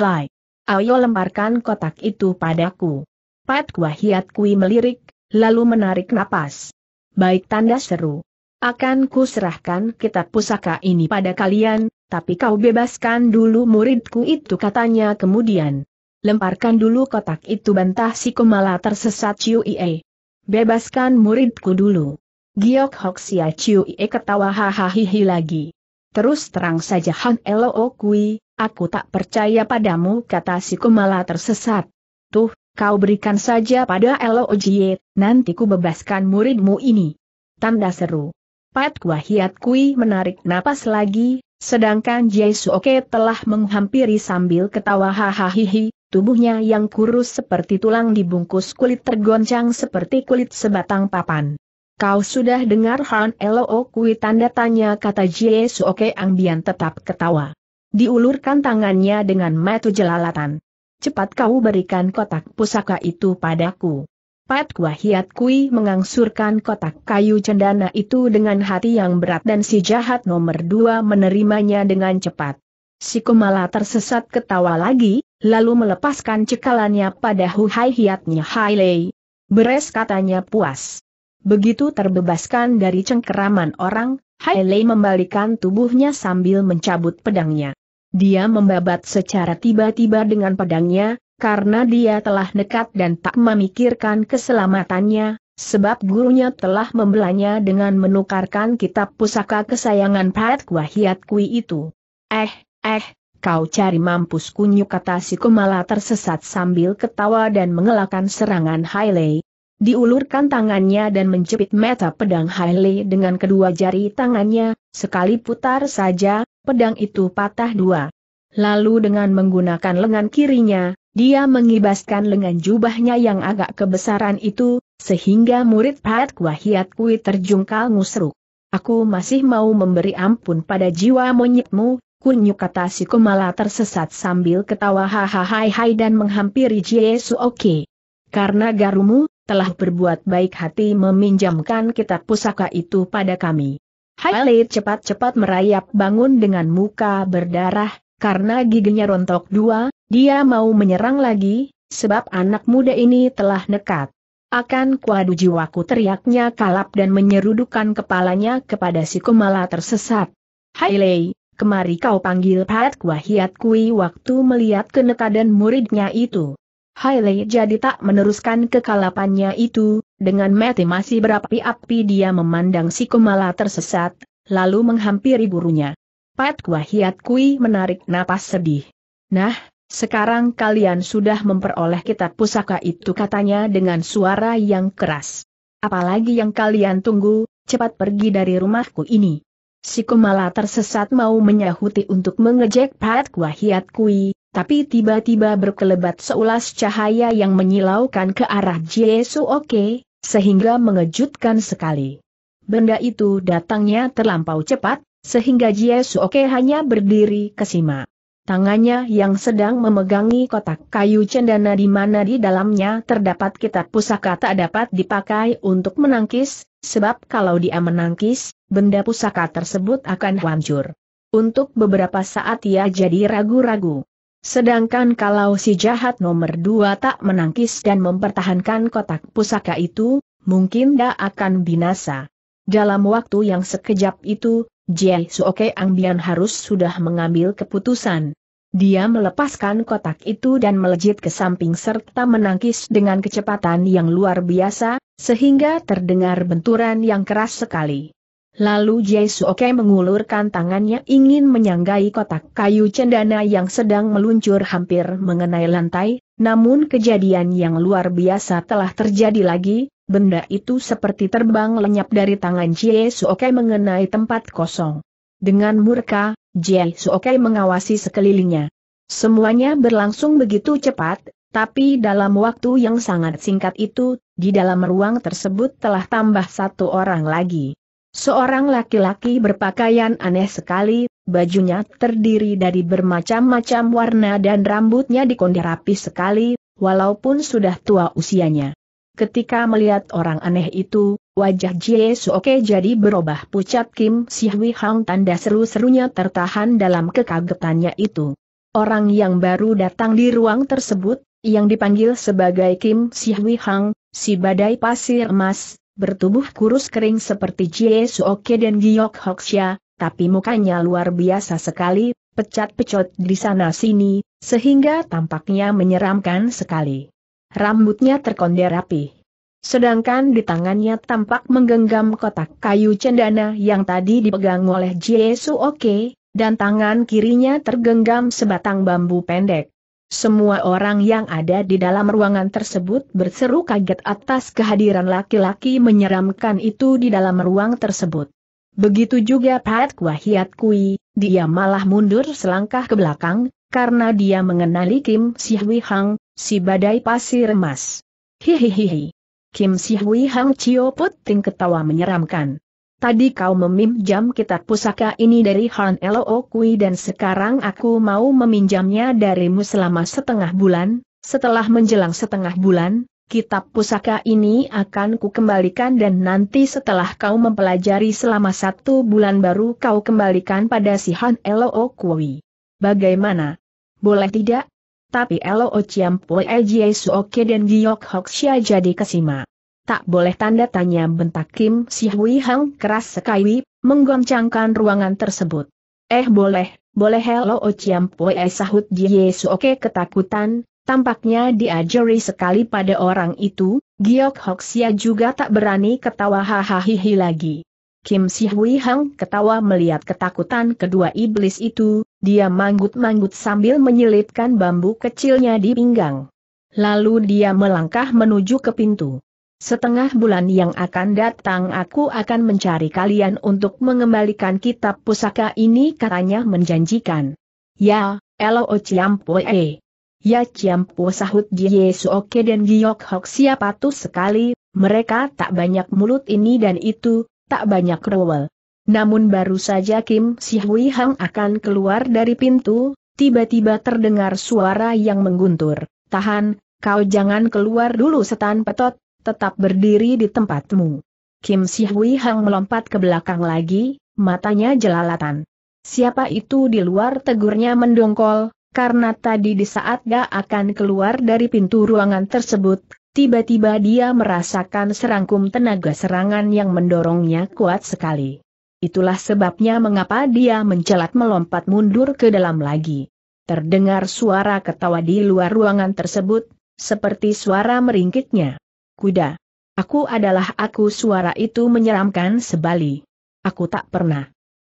Ayo lemparkan kotak itu padaku. Pat Kuahiat Kui melirik, lalu menarik napas. Baik tanda seru. Akan ku serahkan kitab pusaka ini pada kalian, tapi kau bebaskan dulu muridku itu katanya kemudian. Lemparkan dulu kotak itu bantah si Kumala tersesat Ciu Iye. Bebaskan muridku dulu. Giok Hok Sia Chiu Ie ketawa hahaha lagi. Terus terang saja Han Elo Kui, aku tak percaya padamu kata si Kumala tersesat. Tuh, kau berikan saja pada Elo Jie, nanti ku bebaskan muridmu ini. Tanda seru. Pat Kua Hiat Kui menarik napas lagi, sedangkan Jai Suoke telah menghampiri sambil ketawa hahaha, tubuhnya yang kurus seperti tulang dibungkus kulit tergoncang seperti kulit sebatang papan. Kau sudah dengar Han Elo oh, Kui tanda tanya kata Jie Suoke Angbian tetap ketawa. Diulurkan tangannya dengan metu jelalatan. Cepat kau berikan kotak pusaka itu padaku. Pat Kua Hiat Kui mengangsurkan kotak kayu cendana itu dengan hati yang berat dan si jahat nomor dua menerimanya dengan cepat. Si Kumala tersesat ketawa lagi, lalu melepaskan cekalannya pada Huhai Hiatnya Hai Lei. Beres katanya puas. Begitu terbebaskan dari cengkeraman orang, Hai Lei membalikan tubuhnya sambil mencabut pedangnya. Dia membabat secara tiba-tiba dengan pedangnya, karena dia telah nekat dan tak memikirkan keselamatannya, sebab gurunya telah membelanya dengan menukarkan kitab pusaka kesayangan Pat Kwahiat Kui itu. Eh, eh, kau cari mampus kunyuk kata si Kumala tersesat sambil ketawa dan mengelakkan serangan Hailey, Diulurkan tangannya dan menjepit mata pedang Haile dengan kedua jari tangannya, sekali putar saja, pedang itu patah dua. Lalu dengan menggunakan lengan kirinya, dia mengibaskan lengan jubahnya yang agak kebesaran itu, sehingga murid Pat Kwahiat Kui terjungkal ngusruk. Aku masih mau memberi ampun pada jiwa monyetmu, kunyuk kata si Kumala tersesat sambil ketawa hahaha dan menghampiri Jie Oke. Karena garumu, telah berbuat baik hati meminjamkan kitab pusaka itu pada kami. Hailid cepat-cepat merayap bangun dengan muka berdarah, karena giginya rontok dua, dia mau menyerang lagi, sebab anak muda ini telah nekat. Akan kuadu jiwaku teriaknya kalap dan menyerudukan kepalanya kepada si kumala tersesat. Hai kemari kau panggil Pat Kwahiat Kui waktu melihat kenekadan muridnya itu. Haile jadi tak meneruskan kekalapannya itu, dengan mati masih berapi-api dia memandang si Kumala tersesat, lalu menghampiri burunya. Pat Hiat Kui menarik napas sedih. Nah, sekarang kalian sudah memperoleh kitab pusaka itu katanya dengan suara yang keras. Apalagi yang kalian tunggu, cepat pergi dari rumahku ini. Si Kumala tersesat mau menyahuti untuk mengejek Pat Hiat Kui, tapi tiba-tiba berkelebat seulas cahaya yang menyilaukan ke arah Jesu Oke, sehingga mengejutkan sekali. Benda itu datangnya terlampau cepat, sehingga Jesu Oke hanya berdiri kesima. Tangannya yang sedang memegangi kotak kayu cendana di mana di dalamnya terdapat kitab pusaka tak dapat dipakai untuk menangkis, sebab kalau dia menangkis, benda pusaka tersebut akan hancur. Untuk beberapa saat ia jadi ragu-ragu. Sedangkan kalau si jahat nomor dua tak menangkis dan mempertahankan kotak pusaka itu, mungkin dia akan binasa. Dalam waktu yang sekejap itu, Jie Suoke Angbian harus sudah mengambil keputusan. Dia melepaskan kotak itu dan melejit ke samping serta menangkis dengan kecepatan yang luar biasa, sehingga terdengar benturan yang keras sekali. Lalu Jai Suoke mengulurkan tangannya ingin menyanggai kotak kayu cendana yang sedang meluncur hampir mengenai lantai, namun kejadian yang luar biasa telah terjadi lagi, benda itu seperti terbang lenyap dari tangan Jai Suoke mengenai tempat kosong. Dengan murka, Jai Suoke mengawasi sekelilingnya. Semuanya berlangsung begitu cepat, tapi dalam waktu yang sangat singkat itu, di dalam ruang tersebut telah tambah satu orang lagi. Seorang laki-laki berpakaian aneh sekali, bajunya terdiri dari bermacam-macam warna dan rambutnya dikonde rapi sekali, walaupun sudah tua usianya. Ketika melihat orang aneh itu, wajah Jie Suoke jadi berubah pucat Kim Sihui Hang tanda seru-serunya tertahan dalam kekagetannya itu. Orang yang baru datang di ruang tersebut, yang dipanggil sebagai Kim Sihui Hang, si badai pasir emas, bertubuh kurus kering seperti Jie Suoke dan Giyok Hoksha, tapi mukanya luar biasa sekali, pecat-pecot di sana-sini, sehingga tampaknya menyeramkan sekali. Rambutnya terkonde rapi, Sedangkan di tangannya tampak menggenggam kotak kayu cendana yang tadi dipegang oleh Jie Suoke, dan tangan kirinya tergenggam sebatang bambu pendek. Semua orang yang ada di dalam ruangan tersebut berseru kaget atas kehadiran laki-laki menyeramkan itu di dalam ruang tersebut. Begitu juga Pat Kwahiat Kui, dia malah mundur selangkah ke belakang, karena dia mengenali Kim Si Hwi Hang, si badai pasir emas. Hihihihi. Kim Si Hui Hang Cio Puting ketawa menyeramkan tadi kau meminjam kitab pusaka ini dari Han Loo Kui dan sekarang aku mau meminjamnya darimu selama setengah bulan, setelah menjelang setengah bulan, kitab pusaka ini akan kukembalikan dan nanti setelah kau mempelajari selama satu bulan baru kau kembalikan pada si Han Loo Kui. Bagaimana? Boleh tidak? Tapi Loo Chiam Pue Jie Suoke dan Giyok Hoksha jadi kesima tak boleh tanda tanya bentak Kim Si Hui Hang keras sekali, menggoncangkan ruangan tersebut. Eh boleh, boleh hello O oh Ociam Pue eh, sahut Jie oke ketakutan, tampaknya dia sekali pada orang itu, Giok Xia juga tak berani ketawa hahaha lagi. Kim Si Hui Hang ketawa melihat ketakutan kedua iblis itu, dia manggut-manggut sambil menyelipkan bambu kecilnya di pinggang. Lalu dia melangkah menuju ke pintu. Setengah bulan yang akan datang aku akan mencari kalian untuk mengembalikan kitab pusaka ini katanya menjanjikan. Ya, Elo Ciampoe. Ya Ciampo sahut Jie Suoke dan Giok Hok siapa tuh sekali, mereka tak banyak mulut ini dan itu, tak banyak rowel. Namun baru saja Kim Si Hui Hang akan keluar dari pintu, tiba-tiba terdengar suara yang mengguntur. Tahan, kau jangan keluar dulu setan petot, tetap berdiri di tempatmu. Kim Si Hui Hang melompat ke belakang lagi, matanya jelalatan. Siapa itu di luar tegurnya mendongkol, karena tadi di saat dia akan keluar dari pintu ruangan tersebut, tiba-tiba dia merasakan serangkum tenaga serangan yang mendorongnya kuat sekali. Itulah sebabnya mengapa dia mencelat melompat mundur ke dalam lagi. Terdengar suara ketawa di luar ruangan tersebut, seperti suara meringkitnya kuda. Aku adalah aku suara itu menyeramkan sebali. Aku tak pernah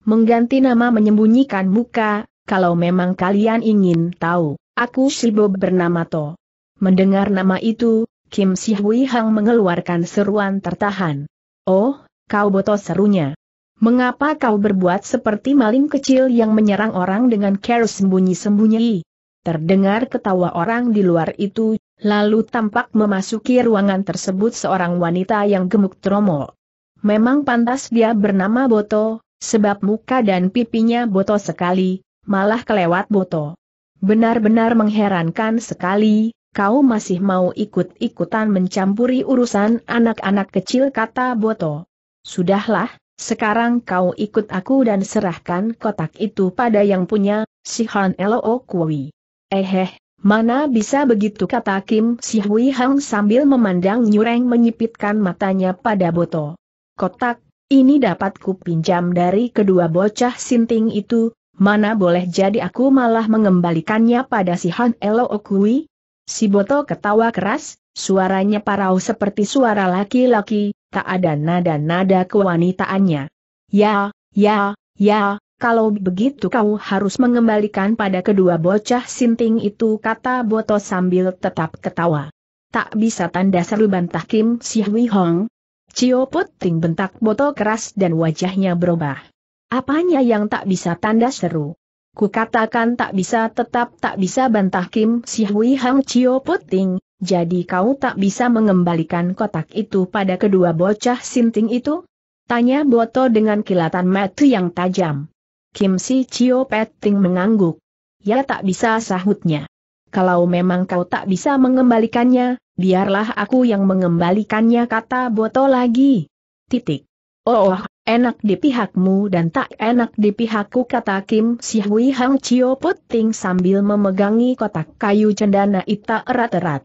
mengganti nama menyembunyikan muka, kalau memang kalian ingin tahu, aku Shibob bernama To. Mendengar nama itu, Kim Si Hui Hang mengeluarkan seruan tertahan. Oh, kau boto serunya. Mengapa kau berbuat seperti maling kecil yang menyerang orang dengan care sembunyi-sembunyi? Terdengar ketawa orang di luar itu, Lalu tampak memasuki ruangan tersebut seorang wanita yang gemuk tromol. Memang pantas dia bernama Boto, sebab muka dan pipinya Boto sekali, malah kelewat Boto. Benar-benar mengherankan sekali, kau masih mau ikut-ikutan mencampuri urusan anak-anak kecil kata Boto. Sudahlah, sekarang kau ikut aku dan serahkan kotak itu pada yang punya, si Han Eloo Kui. Eheh, Mana bisa begitu kata Kim Si Hui Hang sambil memandang nyureng menyipitkan matanya pada Boto. Kotak, ini dapat ku pinjam dari kedua bocah sinting itu, mana boleh jadi aku malah mengembalikannya pada si Han Elo Okui? Si Boto ketawa keras, suaranya parau seperti suara laki-laki, tak ada nada-nada kewanitaannya. Ya, ya, ya, kalau begitu kau harus mengembalikan pada kedua bocah sinting itu kata Boto sambil tetap ketawa. Tak bisa tanda seru bantah Kim Si Hui Hong. Cio Puting bentak Boto keras dan wajahnya berubah. Apanya yang tak bisa tanda seru? Ku katakan tak bisa tetap tak bisa bantah Kim Si Hui Hong Cio Puting, jadi kau tak bisa mengembalikan kotak itu pada kedua bocah sinting itu? Tanya Boto dengan kilatan mata yang tajam. Kim Si Chio Peting mengangguk. Ya tak bisa sahutnya. Kalau memang kau tak bisa mengembalikannya, biarlah aku yang mengembalikannya kata Boto lagi. Titik. Oh, enak di pihakmu dan tak enak di pihakku kata Kim Si Hui Hang Chio Peting sambil memegangi kotak kayu cendana ita erat-erat.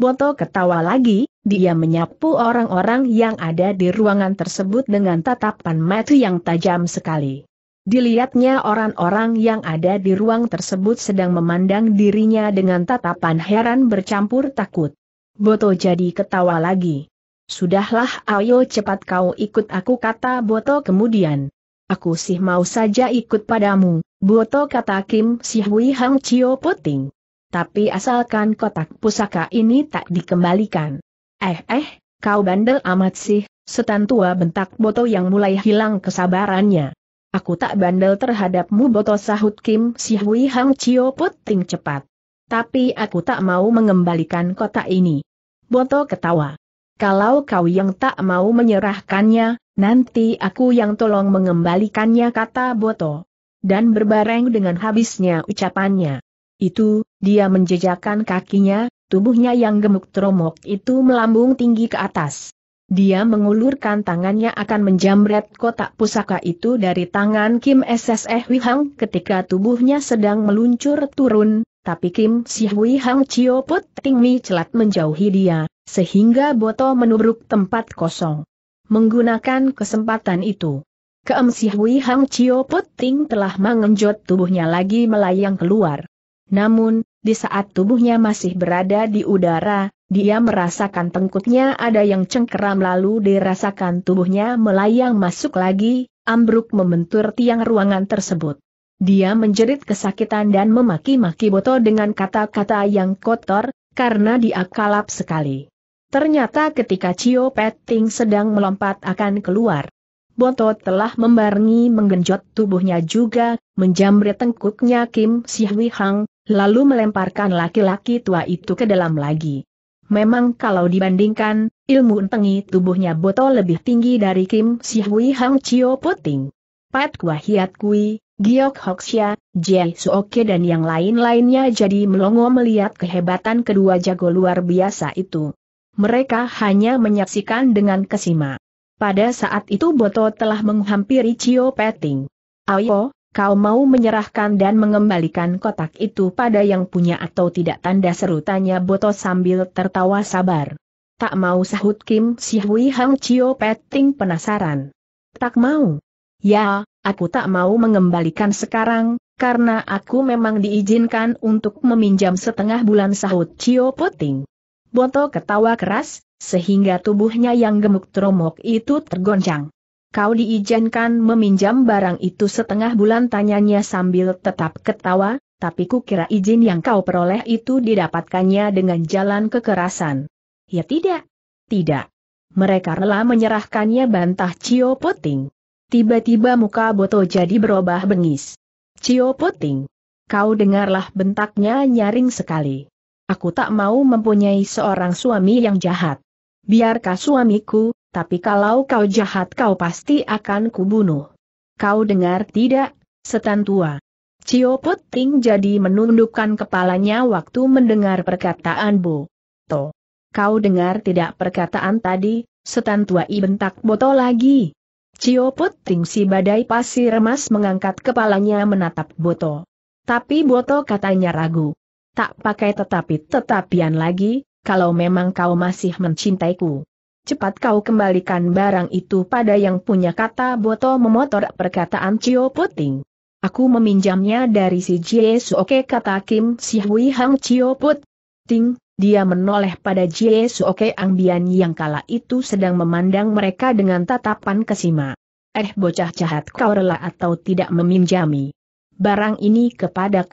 Boto ketawa lagi, dia menyapu orang-orang yang ada di ruangan tersebut dengan tatapan mata yang tajam sekali. Dilihatnya orang-orang yang ada di ruang tersebut sedang memandang dirinya dengan tatapan heran bercampur takut. Boto jadi ketawa lagi. Sudahlah ayo cepat kau ikut aku kata Boto kemudian. Aku sih mau saja ikut padamu, Boto kata Kim Sihui Hang Chio Puting. Tapi asalkan kotak pusaka ini tak dikembalikan. Eh eh, kau bandel amat sih, setan tua bentak Boto yang mulai hilang kesabarannya. Aku tak bandel terhadapmu botol sahut Kim Si Hui Hang Chio Puting cepat. Tapi aku tak mau mengembalikan kota ini. Boto ketawa. Kalau kau yang tak mau menyerahkannya, nanti aku yang tolong mengembalikannya kata Boto. Dan berbareng dengan habisnya ucapannya. Itu, dia menjejakkan kakinya, tubuhnya yang gemuk tromok itu melambung tinggi ke atas. Dia mengulurkan tangannya akan menjamret kotak pusaka itu dari tangan Kim SSE Wihang Hang ketika tubuhnya sedang meluncur turun, tapi Kim Si Wihang Hang Chio Put Ting Mi celat menjauhi dia, sehingga Boto menubruk tempat kosong. Menggunakan kesempatan itu, Keem Si Wihang Hang Chio Put Ting telah mengenjot tubuhnya lagi melayang keluar. Namun, di saat tubuhnya masih berada di udara, dia merasakan tengkuknya ada yang cengkeram lalu dirasakan tubuhnya melayang masuk lagi, ambruk membentur tiang ruangan tersebut. Dia menjerit kesakitan dan memaki-maki Boto dengan kata-kata yang kotor, karena dia kalap sekali. Ternyata ketika Cio Petting sedang melompat akan keluar. Boto telah membarengi menggenjot tubuhnya juga, menjamret tengkuknya Kim Si Hwi Hang, lalu melemparkan laki-laki tua itu ke dalam lagi. Memang kalau dibandingkan, ilmu entengi tubuhnya botol lebih tinggi dari Kim Sihui Hang Chio Puting. Pat Kwa Hiat Kui, Giok Hok Hoksya, Jai Suoke dan yang lain-lainnya jadi melongo melihat kehebatan kedua jago luar biasa itu. Mereka hanya menyaksikan dengan kesima. Pada saat itu Boto telah menghampiri Chio Peting. Ayo, kau mau menyerahkan dan mengembalikan kotak itu pada yang punya atau tidak tanda seru tanya Boto sambil tertawa sabar. Tak mau sahut Kim Siwi Hang Chio Peting penasaran. Tak mau. Ya, aku tak mau mengembalikan sekarang, karena aku memang diizinkan untuk meminjam setengah bulan sahut Chio Peting. Boto ketawa keras, sehingga tubuhnya yang gemuk teromok itu tergoncang kau diizinkan meminjam barang itu setengah bulan tanyanya sambil tetap ketawa, tapi ku kira izin yang kau peroleh itu didapatkannya dengan jalan kekerasan. Ya tidak. Tidak. Mereka rela menyerahkannya bantah Cio Puting. Tiba-tiba muka Boto jadi berubah bengis. Cio Puting. Kau dengarlah bentaknya nyaring sekali. Aku tak mau mempunyai seorang suami yang jahat. Biarkah suamiku, tapi kalau kau jahat kau pasti akan kubunuh. Kau dengar tidak, setan tua? Cio Puting jadi menundukkan kepalanya waktu mendengar perkataan Bu. To. Kau dengar tidak perkataan tadi, setan tua i bentak Boto lagi. Cio Puting si badai pasir emas mengangkat kepalanya menatap Boto. Tapi Boto katanya ragu. Tak pakai tetapi tetapian lagi, kalau memang kau masih mencintaiku cepat kau kembalikan barang itu pada yang punya kata Boto memotor perkataan Cio Puting. Aku meminjamnya dari si Jie Suoke kata Kim Si Hui Hang Cio Puting, dia menoleh pada Jie Suoke Bian yang kala itu sedang memandang mereka dengan tatapan kesima. Eh bocah jahat kau rela atau tidak meminjami. Barang ini ku?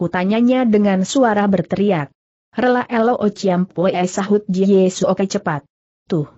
tanyanya dengan suara berteriak. Rela elo ociam oh, pue sahut Jie Suoke cepat. Tuh,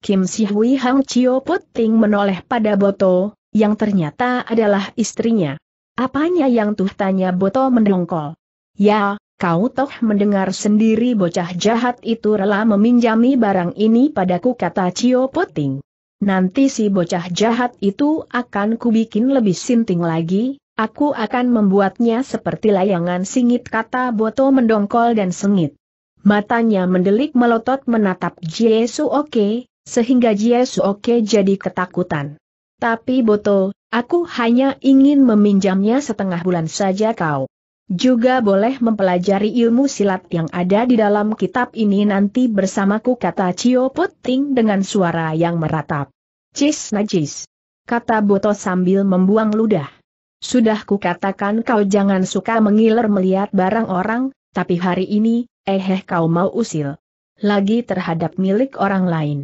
Kim Si Hui Hang Chio Puting menoleh pada Boto, yang ternyata adalah istrinya. Apanya yang tuh tanya Boto mendongkol. Ya, kau toh mendengar sendiri bocah jahat itu rela meminjami barang ini padaku kata Cio Puting. Nanti si bocah jahat itu akan kubikin lebih sinting lagi, aku akan membuatnya seperti layangan singit kata Boto mendongkol dan sengit. Matanya mendelik melotot menatap Jesu Oke, sehingga Jie Suoke jadi ketakutan. Tapi Boto, aku hanya ingin meminjamnya setengah bulan saja kau. Juga boleh mempelajari ilmu silat yang ada di dalam kitab ini nanti bersamaku kata Cio Puting dengan suara yang meratap. Cis najis. Kata Boto sambil membuang ludah. Sudah kukatakan kau jangan suka mengiler melihat barang orang, tapi hari ini, eh, eh kau mau usil. Lagi terhadap milik orang lain.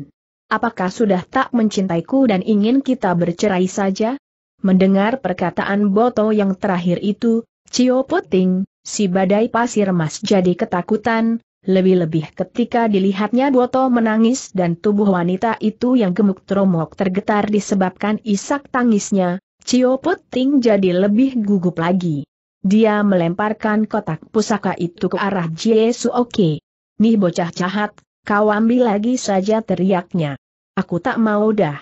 Apakah sudah tak mencintaiku dan ingin kita bercerai saja? Mendengar perkataan Boto yang terakhir itu, Cio Puting, si badai pasir emas jadi ketakutan, lebih-lebih ketika dilihatnya Boto menangis dan tubuh wanita itu yang gemuk teromok tergetar disebabkan isak tangisnya, Cio Puting jadi lebih gugup lagi. Dia melemparkan kotak pusaka itu ke arah Jie Oke, Nih bocah jahat, Kau ambil lagi saja teriaknya. Aku tak mau dah.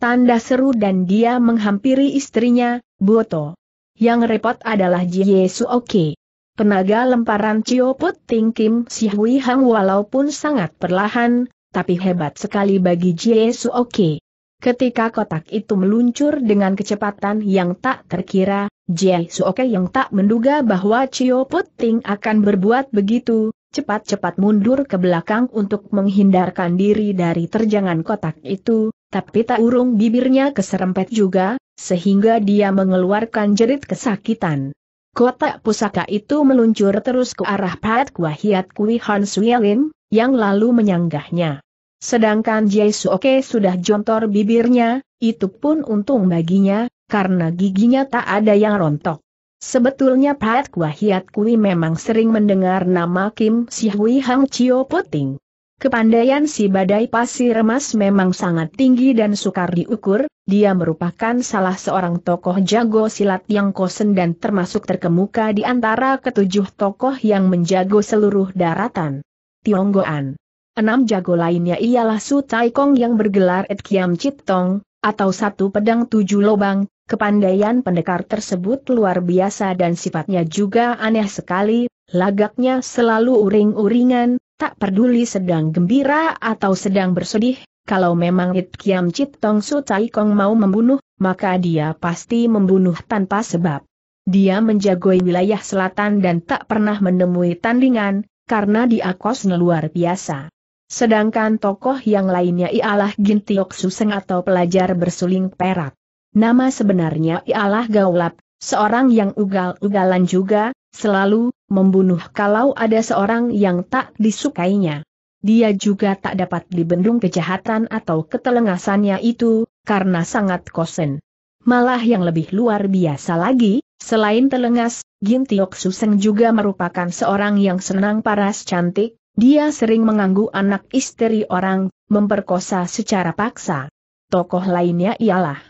Tanda seru dan dia menghampiri istrinya, Boto. Yang repot adalah Jie Oke. Penaga lemparan Cio Put Ting Kim Si Hui Hang walaupun sangat perlahan, tapi hebat sekali bagi Jie Oke. Ketika kotak itu meluncur dengan kecepatan yang tak terkira, Jie Suoke yang tak menduga bahwa Cio Puting akan berbuat begitu, cepat-cepat mundur ke belakang untuk menghindarkan diri dari terjangan kotak itu, tapi tak urung bibirnya keserempet juga, sehingga dia mengeluarkan jerit kesakitan. Kotak pusaka itu meluncur terus ke arah Pat wahiat Kui Han Suyelin, yang lalu menyanggahnya. Sedangkan Jai Suoke sudah jontor bibirnya, itu pun untung baginya, karena giginya tak ada yang rontok. Sebetulnya Pat Kwahiat Kui memang sering mendengar nama Kim Si Hui Hang Chio Puting. Kepandaian si badai pasir emas memang sangat tinggi dan sukar diukur, dia merupakan salah seorang tokoh jago silat yang kosen dan termasuk terkemuka di antara ketujuh tokoh yang menjago seluruh daratan. Tionggoan. Enam jago lainnya ialah Su Tai Kong yang bergelar Et Kiam Chit Tong, atau satu pedang tujuh lobang, Kepandaian pendekar tersebut luar biasa dan sifatnya juga aneh sekali, lagaknya selalu uring-uringan, tak peduli sedang gembira atau sedang bersedih, kalau memang It Kiam Chit Tong Su Tai Kong mau membunuh, maka dia pasti membunuh tanpa sebab. Dia menjagoi wilayah selatan dan tak pernah menemui tandingan, karena dia kos luar biasa. Sedangkan tokoh yang lainnya ialah Gintiok Suseng atau pelajar bersuling perak. Nama sebenarnya ialah Gaulap, seorang yang ugal-ugalan juga, selalu membunuh kalau ada seorang yang tak disukainya. Dia juga tak dapat dibendung kejahatan atau ketelengasannya itu, karena sangat kosen. Malah yang lebih luar biasa lagi, selain telengas, Gintiok Suseng juga merupakan seorang yang senang paras cantik, dia sering mengganggu anak istri orang, memperkosa secara paksa. Tokoh lainnya ialah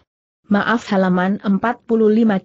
maaf halaman 45,46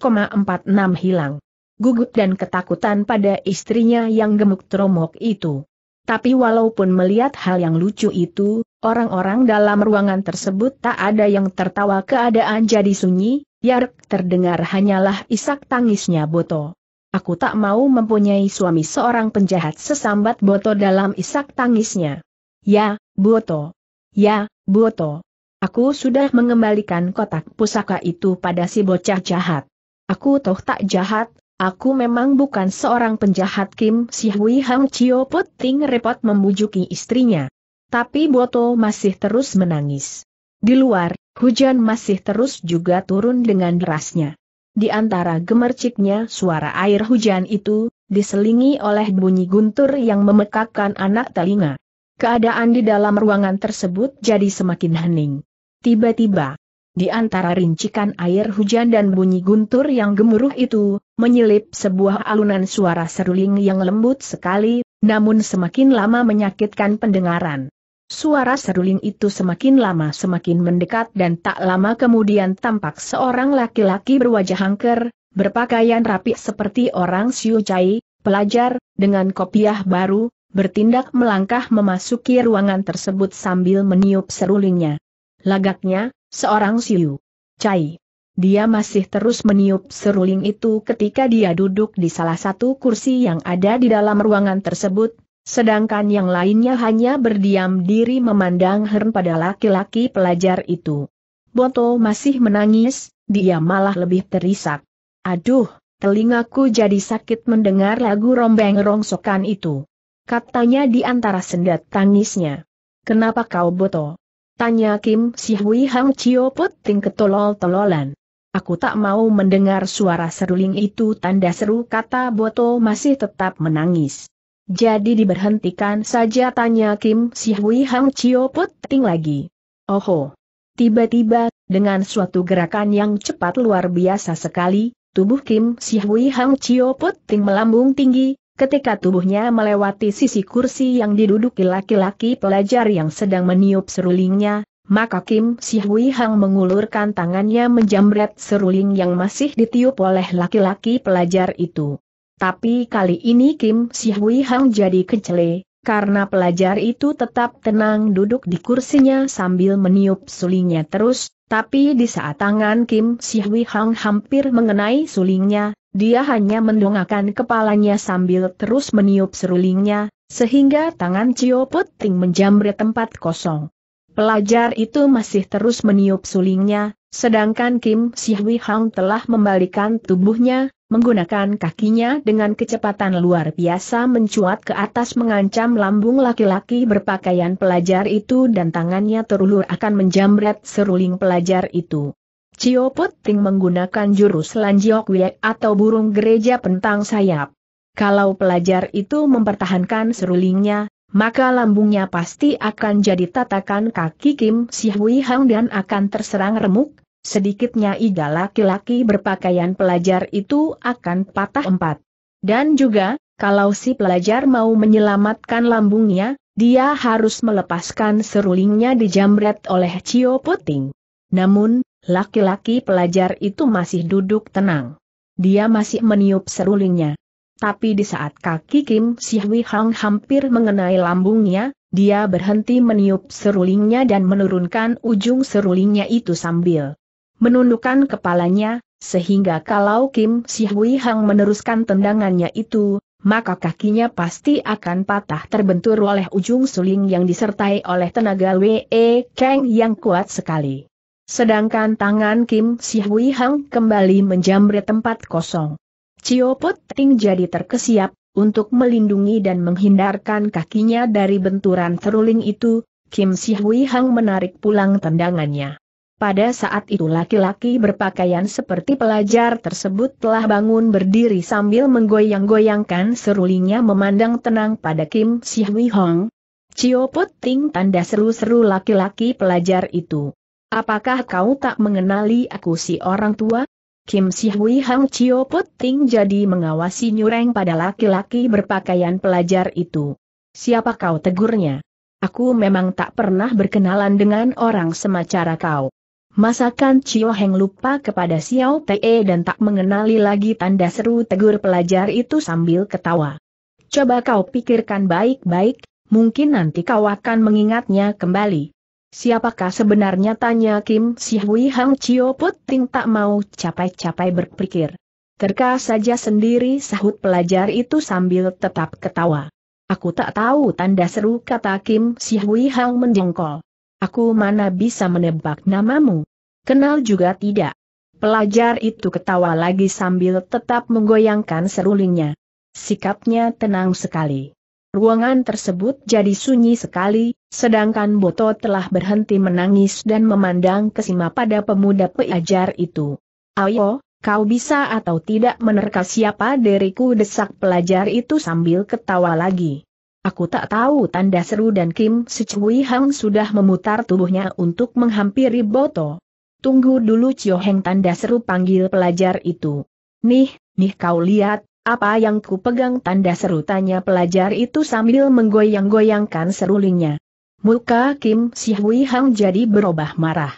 hilang. Gugup dan ketakutan pada istrinya yang gemuk teromok itu. Tapi walaupun melihat hal yang lucu itu, orang-orang dalam ruangan tersebut tak ada yang tertawa keadaan jadi sunyi, yark terdengar hanyalah isak tangisnya Boto. Aku tak mau mempunyai suami seorang penjahat sesambat Boto dalam isak tangisnya. Ya, Boto. Ya, Boto. Aku sudah mengembalikan kotak pusaka itu pada si bocah jahat. Aku toh tak jahat, aku memang bukan seorang penjahat Kim Si Hui Hang Chio Puting repot membujuki istrinya. Tapi Boto masih terus menangis. Di luar, hujan masih terus juga turun dengan derasnya. Di antara gemerciknya suara air hujan itu, diselingi oleh bunyi guntur yang memekakkan anak telinga. Keadaan di dalam ruangan tersebut jadi semakin hening. Tiba-tiba, di antara rincikan air hujan dan bunyi guntur yang gemuruh itu, menyelip sebuah alunan suara seruling yang lembut sekali, namun semakin lama menyakitkan pendengaran. Suara seruling itu semakin lama semakin mendekat dan tak lama kemudian tampak seorang laki-laki berwajah angker, berpakaian rapi seperti orang Siucai, pelajar, dengan kopiah baru, bertindak melangkah memasuki ruangan tersebut sambil meniup serulingnya. Lagaknya, seorang Siu. Cai. Dia masih terus meniup seruling itu ketika dia duduk di salah satu kursi yang ada di dalam ruangan tersebut, sedangkan yang lainnya hanya berdiam diri memandang hern pada laki-laki pelajar itu. Boto masih menangis, dia malah lebih terisak. Aduh, telingaku jadi sakit mendengar lagu rombeng rongsokan itu. Katanya di antara sendat tangisnya. Kenapa kau Boto? Tanya Kim Si Hui Hang Chio Put Ting ketolol-tololan. Aku tak mau mendengar suara seruling itu tanda seru kata Boto masih tetap menangis. Jadi diberhentikan saja tanya Kim Si Hui Hang Chio Put Ting lagi. Oho. Tiba-tiba, dengan suatu gerakan yang cepat luar biasa sekali, Tubuh Kim Si Hui Hang Chio Put Ting melambung tinggi, Ketika tubuhnya melewati sisi kursi yang diduduki laki-laki pelajar yang sedang meniup serulingnya, maka Kim Si Hui Hang mengulurkan tangannya menjamret seruling yang masih ditiup oleh laki-laki pelajar itu. Tapi kali ini Kim Si Hui Hang jadi kecele, karena pelajar itu tetap tenang duduk di kursinya sambil meniup sulingnya terus, tapi di saat tangan Kim Si Hui Hang hampir mengenai sulingnya, dia hanya mendongakkan kepalanya sambil terus meniup serulingnya, sehingga tangan Cio Puting menjamret tempat kosong. Pelajar itu masih terus meniup sulingnya, sedangkan Kim Siwi Hang telah membalikan tubuhnya, menggunakan kakinya dengan kecepatan luar biasa mencuat ke atas mengancam lambung laki-laki berpakaian pelajar itu dan tangannya terulur akan menjamret seruling pelajar itu. Cio Puting menggunakan jurus Lanjiok Wie atau burung gereja pentang sayap. Kalau pelajar itu mempertahankan serulingnya, maka lambungnya pasti akan jadi tatakan kaki Kim Si Hui Hang dan akan terserang remuk, sedikitnya iga laki-laki berpakaian pelajar itu akan patah empat. Dan juga, kalau si pelajar mau menyelamatkan lambungnya, dia harus melepaskan serulingnya dijamret oleh Cio Puting. Namun, Laki-laki pelajar itu masih duduk tenang. Dia masih meniup serulingnya. Tapi di saat kaki Kim Siwi Hang hampir mengenai lambungnya, dia berhenti meniup serulingnya dan menurunkan ujung serulingnya itu sambil menundukkan kepalanya, sehingga kalau Kim Siwi Hang meneruskan tendangannya itu, maka kakinya pasti akan patah terbentur oleh ujung suling yang disertai oleh tenaga Wee Kang yang kuat sekali. Sedangkan tangan Kim Si Hui Hang kembali menjamret tempat kosong. Cio Put Ting jadi terkesiap, untuk melindungi dan menghindarkan kakinya dari benturan teruling itu, Kim Si Hui Hang menarik pulang tendangannya. Pada saat itu laki-laki berpakaian seperti pelajar tersebut telah bangun berdiri sambil menggoyang-goyangkan serulingnya memandang tenang pada Kim Si Hui Hong. Cio Put Ting tanda seru-seru laki-laki pelajar itu. Apakah kau tak mengenali aku si orang tua? Kim Si Hui Hang Chio Puting jadi mengawasi nyureng pada laki-laki berpakaian pelajar itu. Siapa kau tegurnya? Aku memang tak pernah berkenalan dengan orang semacara kau. Masakan Chio Heng lupa kepada Xiao Te dan tak mengenali lagi tanda seru tegur pelajar itu sambil ketawa. Coba kau pikirkan baik-baik, mungkin nanti kau akan mengingatnya kembali. Siapakah sebenarnya tanya Kim Si Hui Hang Chio Put Ting tak mau capai-capai berpikir. Terka saja sendiri sahut pelajar itu sambil tetap ketawa. Aku tak tahu tanda seru kata Kim Si Hui Hang menjengkol. Aku mana bisa menebak namamu? Kenal juga tidak. Pelajar itu ketawa lagi sambil tetap menggoyangkan serulingnya. Sikapnya tenang sekali ruangan tersebut jadi sunyi sekali, sedangkan Boto telah berhenti menangis dan memandang kesima pada pemuda peajar itu. Ayo, kau bisa atau tidak menerka siapa diriku desak pelajar itu sambil ketawa lagi. Aku tak tahu tanda seru dan Kim Sechui Hang sudah memutar tubuhnya untuk menghampiri Boto. Tunggu dulu Heng tanda seru panggil pelajar itu. Nih, nih kau lihat, apa yang ku pegang tanda seru tanya pelajar itu sambil menggoyang-goyangkan serulingnya. Muka Kim Si Hui Hang jadi berubah marah.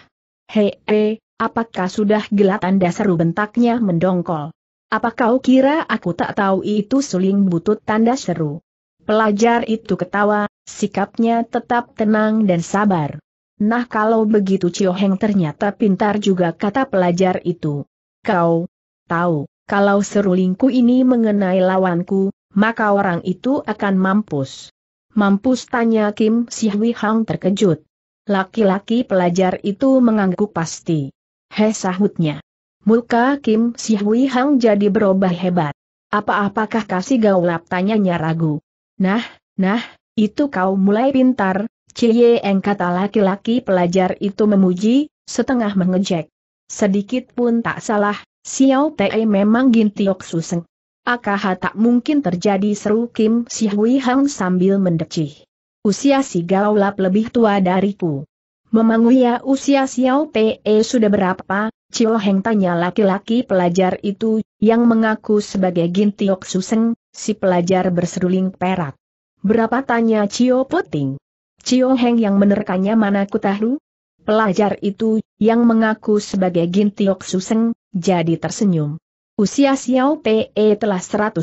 Hei, he, apakah sudah gelap tanda seru bentaknya mendongkol? Apa kau kira aku tak tahu itu suling butut tanda seru? Pelajar itu ketawa, sikapnya tetap tenang dan sabar. Nah kalau begitu Heng ternyata pintar juga kata pelajar itu. Kau tahu kalau serulingku ini mengenai lawanku, maka orang itu akan mampus. Mampus tanya Kim Siwi Hang terkejut. Laki-laki pelajar itu mengangguk pasti. He sahutnya. Muka Kim Siwi Hang jadi berubah hebat. Apa-apakah kasih gaulap tanyanya ragu. Nah, nah, itu kau mulai pintar, Cie Eng kata laki-laki pelajar itu memuji, setengah mengejek. Sedikit pun tak salah, Xiao Te memang gintiok suseng. Akah tak mungkin terjadi seru Kim Si Hui Hang sambil mendecih. Usia si Gaulap lebih tua dariku. Memanguya usia Xiao Te sudah berapa? Cio Heng tanya laki-laki pelajar itu, yang mengaku sebagai gintiok suseng, si pelajar berseruling perak. Berapa tanya Cio Puting? Cio Heng yang menerkannya mana ku tahu? Pelajar itu, yang mengaku sebagai gintiok suseng, jadi tersenyum. Usia Xiao Pe telah 113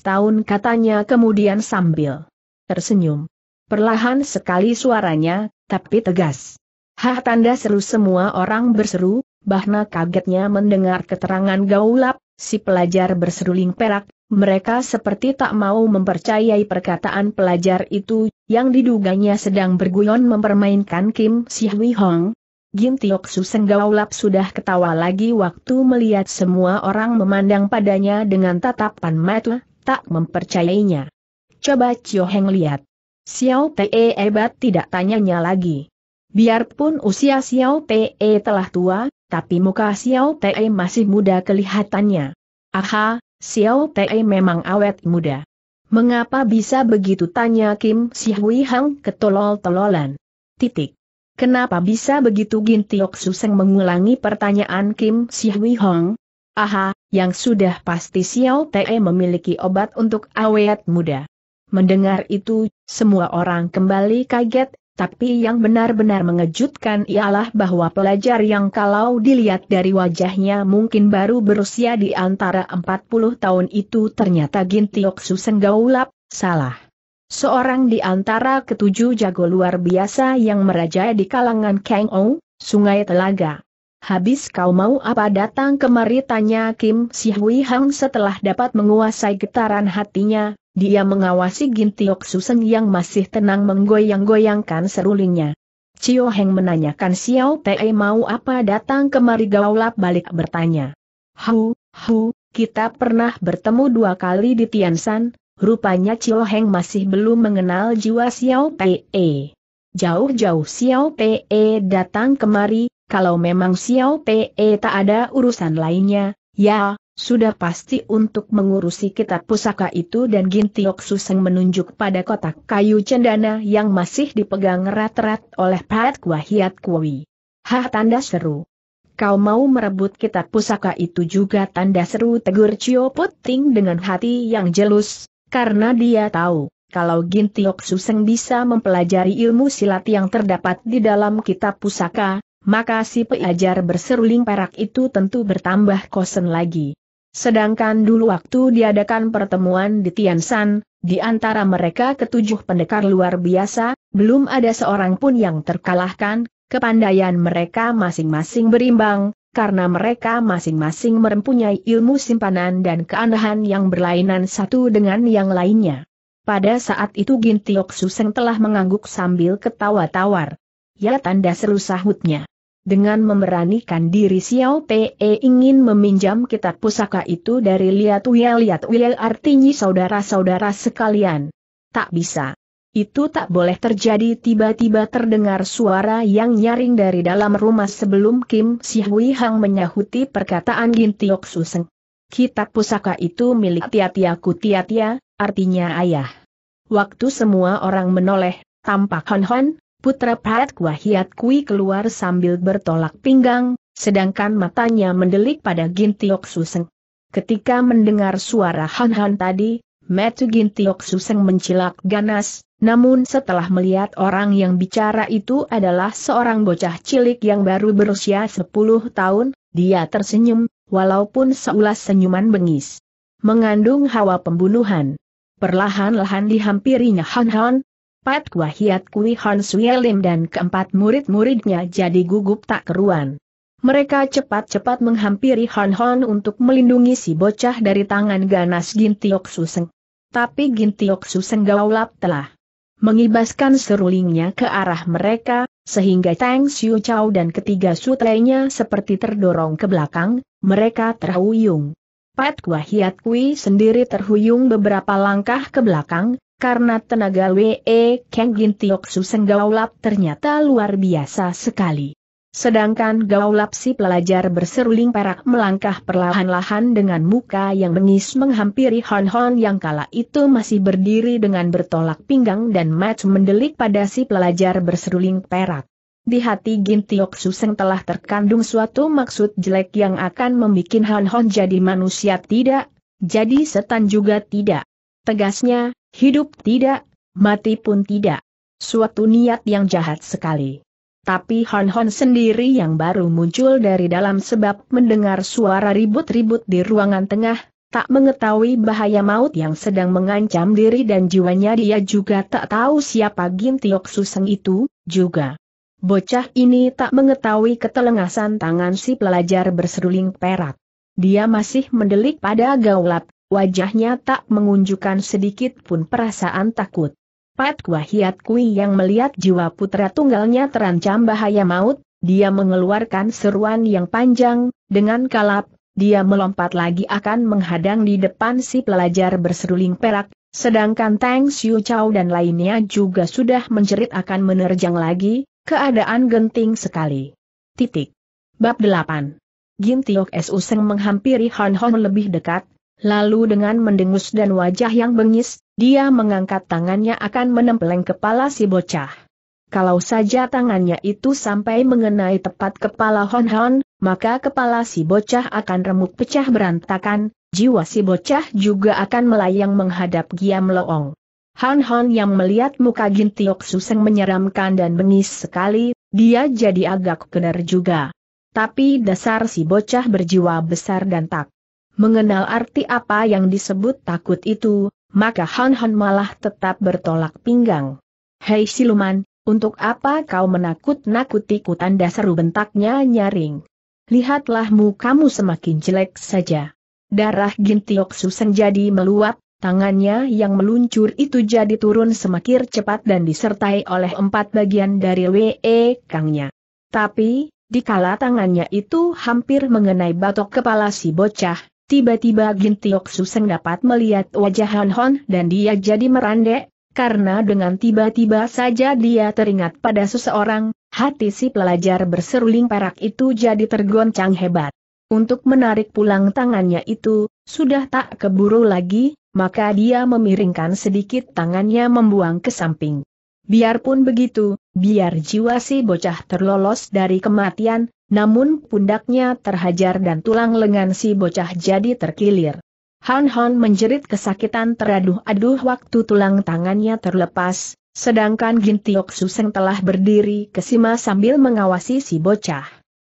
tahun katanya kemudian sambil tersenyum. Perlahan sekali suaranya, tapi tegas. Hah tanda seru semua orang berseru, bahna kagetnya mendengar keterangan gaulap, si pelajar berseruling perak, mereka seperti tak mau mempercayai perkataan pelajar itu, yang diduganya sedang berguyon mempermainkan Kim Si Hui Hong, Gintiok Susenggaulap sudah ketawa lagi waktu melihat semua orang memandang padanya dengan tatapan mata, tak mempercayainya. Coba Cio Heng lihat. Xiao Te hebat tidak tanyanya lagi. Biarpun usia Xiao Te telah tua, tapi muka Xiao Te masih muda kelihatannya. Aha, Xiao Te memang awet muda. Mengapa bisa begitu tanya Kim Si Hui Hang ketolol-tololan? Titik. Kenapa bisa begitu Gintiok Suseng mengulangi pertanyaan Kim Si Hui Hong? Aha, yang sudah pasti Xiao Te memiliki obat untuk awet muda. Mendengar itu, semua orang kembali kaget, tapi yang benar-benar mengejutkan ialah bahwa pelajar yang kalau dilihat dari wajahnya mungkin baru berusia di antara 40 tahun itu ternyata Gintiok Suseng Gaulap, salah. Seorang di antara ketujuh jago luar biasa yang meraja di kalangan Kang Ou, Sungai Telaga. Habis kau mau apa datang kemari tanya Kim Si Hui Hang setelah dapat menguasai getaran hatinya, dia mengawasi Gintiok Suseng yang masih tenang menggoyang-goyangkan serulingnya. Cio Heng menanyakan Xiao Te mau apa datang kemari Gaulap balik bertanya. Hu, hu, kita pernah bertemu dua kali di Tian Tiansan, Rupanya Chio Heng masih belum mengenal jiwa Xiao Pe. Jauh-jauh Xiao Pe datang kemari, kalau memang Xiao Pe tak ada urusan lainnya, ya, sudah pasti untuk mengurusi kitab pusaka itu dan Gintiok Suseng menunjuk pada kotak kayu cendana yang masih dipegang erat-erat oleh Pat Kua Hiat Kui. Hah tanda seru. Kau mau merebut kitab pusaka itu juga tanda seru tegur Cio Puting dengan hati yang jelus, karena dia tahu, kalau Gintiok Suseng bisa mempelajari ilmu silat yang terdapat di dalam kitab pusaka, maka si pelajar berseruling perak itu tentu bertambah kosen lagi. Sedangkan dulu waktu diadakan pertemuan di Tiansan, di antara mereka ketujuh pendekar luar biasa, belum ada seorang pun yang terkalahkan, kepandaian mereka masing-masing berimbang, karena mereka masing-masing mempunyai ilmu simpanan dan keanehan yang berlainan satu dengan yang lainnya. Pada saat itu Gintiok Suseng telah mengangguk sambil ketawa tawar. Ya tanda seru sahutnya. Dengan memberanikan diri Xiao Pe ingin meminjam kitab pusaka itu dari Liat Uyel Liat Uyel artinya saudara-saudara sekalian. Tak bisa. Itu tak boleh terjadi tiba-tiba terdengar suara yang nyaring dari dalam rumah sebelum Kim Si Hui Hang menyahuti perkataan Gin Tiok Suseng. Kitab pusaka itu milik Tiatia artinya ayah. Waktu semua orang menoleh, tampak Hon Hon, putra Pat Kua Hiat Kui keluar sambil bertolak pinggang, sedangkan matanya mendelik pada Gin Tiok Suseng. Ketika mendengar suara Hon Hon tadi, Metu Gin Tiok Suseng mencilak ganas, namun setelah melihat orang yang bicara itu adalah seorang bocah cilik yang baru berusia 10 tahun, dia tersenyum, walaupun seulas senyuman bengis. Mengandung hawa pembunuhan. Perlahan-lahan dihampirinya Han Han, Pat Kua Hiat Kui Han Suyelim dan keempat murid-muridnya jadi gugup tak keruan. Mereka cepat-cepat menghampiri Han Han untuk melindungi si bocah dari tangan ganas Gintiok Suseng. Tapi Gintiok Suseng gaulap telah mengibaskan serulingnya ke arah mereka, sehingga Tang Xiu Chao dan ketiga sutrenya seperti terdorong ke belakang, mereka terhuyung. Pat Kua Hiat Kui sendiri terhuyung beberapa langkah ke belakang, karena tenaga W.E. Kang Gintiok Su Senggaulap ternyata luar biasa sekali. Sedangkan gaulap si pelajar berseruling perak melangkah perlahan-lahan dengan muka yang bengis menghampiri Hon Hon yang kala itu masih berdiri dengan bertolak pinggang dan match mendelik pada si pelajar berseruling perak. Di hati Gintiok Suseng telah terkandung suatu maksud jelek yang akan membuat Hon Hon jadi manusia tidak, jadi setan juga tidak. Tegasnya, hidup tidak, mati pun tidak. Suatu niat yang jahat sekali. Tapi Hon Hon sendiri yang baru muncul dari dalam sebab mendengar suara ribut-ribut di ruangan tengah, tak mengetahui bahaya maut yang sedang mengancam diri dan jiwanya dia juga tak tahu siapa Gintiok Suseng itu, juga. Bocah ini tak mengetahui ketelengasan tangan si pelajar berseruling perak. Dia masih mendelik pada gaulap, wajahnya tak mengunjukkan sedikit pun perasaan takut. Pat Kwahiat Kui yang melihat jiwa putra tunggalnya terancam bahaya maut, dia mengeluarkan seruan yang panjang, dengan kalap, dia melompat lagi akan menghadang di depan si pelajar berseruling perak, sedangkan Tang Xiu Chow dan lainnya juga sudah menjerit akan menerjang lagi, keadaan genting sekali. Titik. Bab 8. Gin Tiok Su Seng menghampiri Han Hong lebih dekat, lalu dengan mendengus dan wajah yang bengis, dia mengangkat tangannya akan menempeleng kepala si bocah. Kalau saja tangannya itu sampai mengenai tepat kepala Hon Hon, maka kepala si bocah akan remuk pecah berantakan, jiwa si bocah juga akan melayang menghadap Giam Loong. Hon Hon yang melihat muka Jin Tiok Suseng menyeramkan dan bengis sekali, dia jadi agak kener juga. Tapi dasar si bocah berjiwa besar dan tak mengenal arti apa yang disebut takut itu, maka Han Han malah tetap bertolak pinggang. Hei siluman, untuk apa kau menakut-nakuti tanda seru bentaknya nyaring? Lihatlah mukamu semakin jelek saja. Darah Gintioksu senjadi meluap, tangannya yang meluncur itu jadi turun semakin cepat dan disertai oleh empat bagian dari W.E. Kangnya. Tapi, dikala tangannya itu hampir mengenai batok kepala si bocah, Tiba-tiba Gintiok Suseng dapat melihat wajah Han Hon dan dia jadi merandek, karena dengan tiba-tiba saja dia teringat pada seseorang, hati si pelajar berseruling perak itu jadi tergoncang hebat. Untuk menarik pulang tangannya itu, sudah tak keburu lagi, maka dia memiringkan sedikit tangannya membuang ke samping. Biarpun begitu, biar jiwa si bocah terlolos dari kematian, namun pundaknya terhajar dan tulang lengan si bocah jadi terkilir. Han Han menjerit kesakitan teraduh-aduh waktu tulang tangannya terlepas, sedangkan Gintiok Suseng telah berdiri kesima sambil mengawasi si bocah.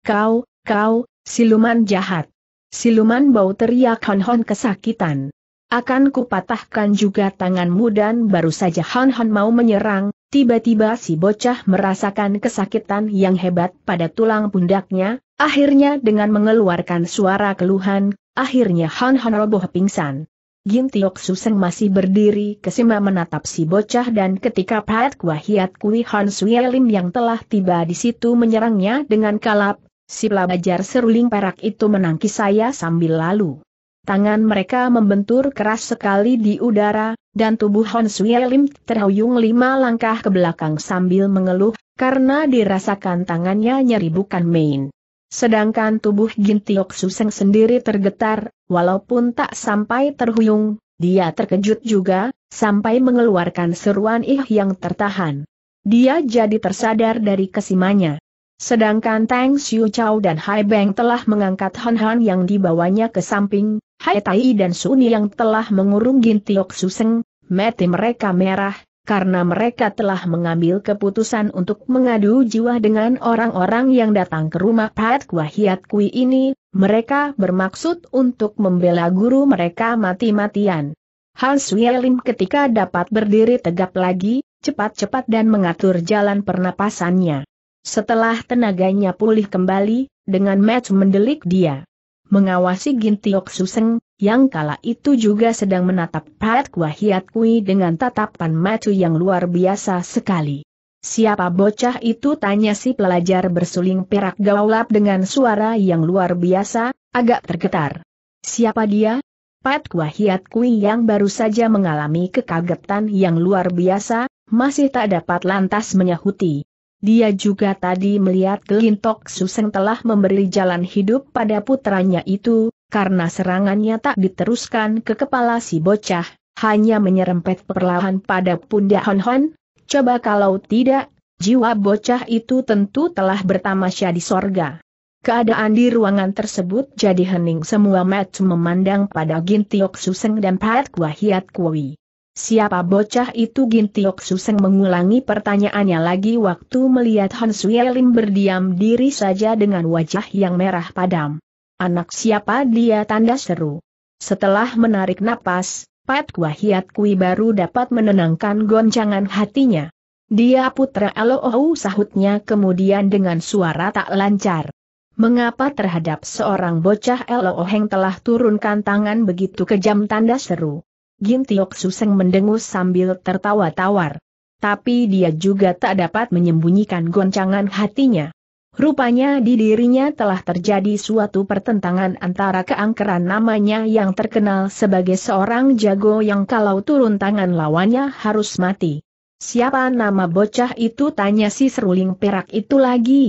Kau, kau, siluman jahat. Siluman bau teriak Han Han kesakitan. Akan kupatahkan juga tanganmu dan baru saja Han Han mau menyerang, Tiba-tiba si bocah merasakan kesakitan yang hebat pada tulang pundaknya, akhirnya dengan mengeluarkan suara keluhan, akhirnya Han Han roboh pingsan. Gin Suseng masih berdiri kesima menatap si bocah dan ketika Pat Kwahiat Kui Han Suyelim yang telah tiba di situ menyerangnya dengan kalap, si pelajar seruling perak itu menangkis saya sambil lalu. Tangan mereka membentur keras sekali di udara, dan tubuh Hon Sui Lim terhuyung lima langkah ke belakang sambil mengeluh, karena dirasakan tangannya nyeri bukan main. Sedangkan tubuh Gintiok Suseng sendiri tergetar, walaupun tak sampai terhuyung, dia terkejut juga, sampai mengeluarkan seruan ih yang tertahan. Dia jadi tersadar dari kesimanya. Sedangkan Tang Xiu Chao dan Hai Beng telah mengangkat Han Han yang dibawanya ke samping, Hai Tai dan Suni yang telah mengurung Gintiok Suseng, Mati mereka merah, karena mereka telah mengambil keputusan untuk mengadu jiwa dengan orang-orang yang datang ke rumah Pat Kwahiat Kui ini, mereka bermaksud untuk membela guru mereka mati-matian. Hans Wielim ketika dapat berdiri tegap lagi, cepat-cepat dan mengatur jalan pernapasannya. Setelah tenaganya pulih kembali, dengan match mendelik dia. Mengawasi Gintiok Suseng, yang kala itu juga sedang menatap Pat Kwahiat Kui dengan tatapan macu yang luar biasa sekali. Siapa bocah itu tanya si pelajar bersuling perak gaulap dengan suara yang luar biasa, agak tergetar. Siapa dia? Pat Kwahiat Kui yang baru saja mengalami kekagetan yang luar biasa, masih tak dapat lantas menyahuti. Dia juga tadi melihat Gelintok Suseng telah memberi jalan hidup pada putranya itu, karena serangannya tak diteruskan ke kepala si bocah, hanya menyerempet perlahan pada pundak Hon Hon, coba kalau tidak, jiwa bocah itu tentu telah bertamasya di sorga. Keadaan di ruangan tersebut jadi hening semua mata memandang pada Gintiok Suseng dan Pat Kwahiat Kui. Siapa bocah itu Gintiok Suseng mengulangi pertanyaannya lagi waktu melihat Han Suyelim berdiam diri saja dengan wajah yang merah padam. Anak siapa dia tanda seru. Setelah menarik napas, Pat Kwahiat Kui baru dapat menenangkan goncangan hatinya. Dia putra Eloohu sahutnya kemudian dengan suara tak lancar. Mengapa terhadap seorang bocah Elooheng telah turunkan tangan begitu kejam tanda seru? Gintiok Suseng mendengus sambil tertawa tawar. Tapi dia juga tak dapat menyembunyikan goncangan hatinya. Rupanya di dirinya telah terjadi suatu pertentangan antara keangkeran namanya yang terkenal sebagai seorang jago yang kalau turun tangan lawannya harus mati. Siapa nama bocah itu tanya si seruling perak itu lagi?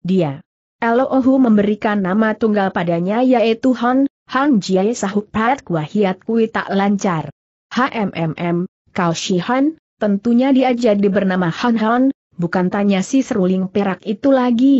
Dia. Elohu memberikan nama tunggal padanya yaitu Han, Han Jiai Sahuk Pat Kwahiat Kui tak lancar. HMMM, Kau Han, tentunya dia jadi bernama Han Han, bukan tanya si seruling perak itu lagi.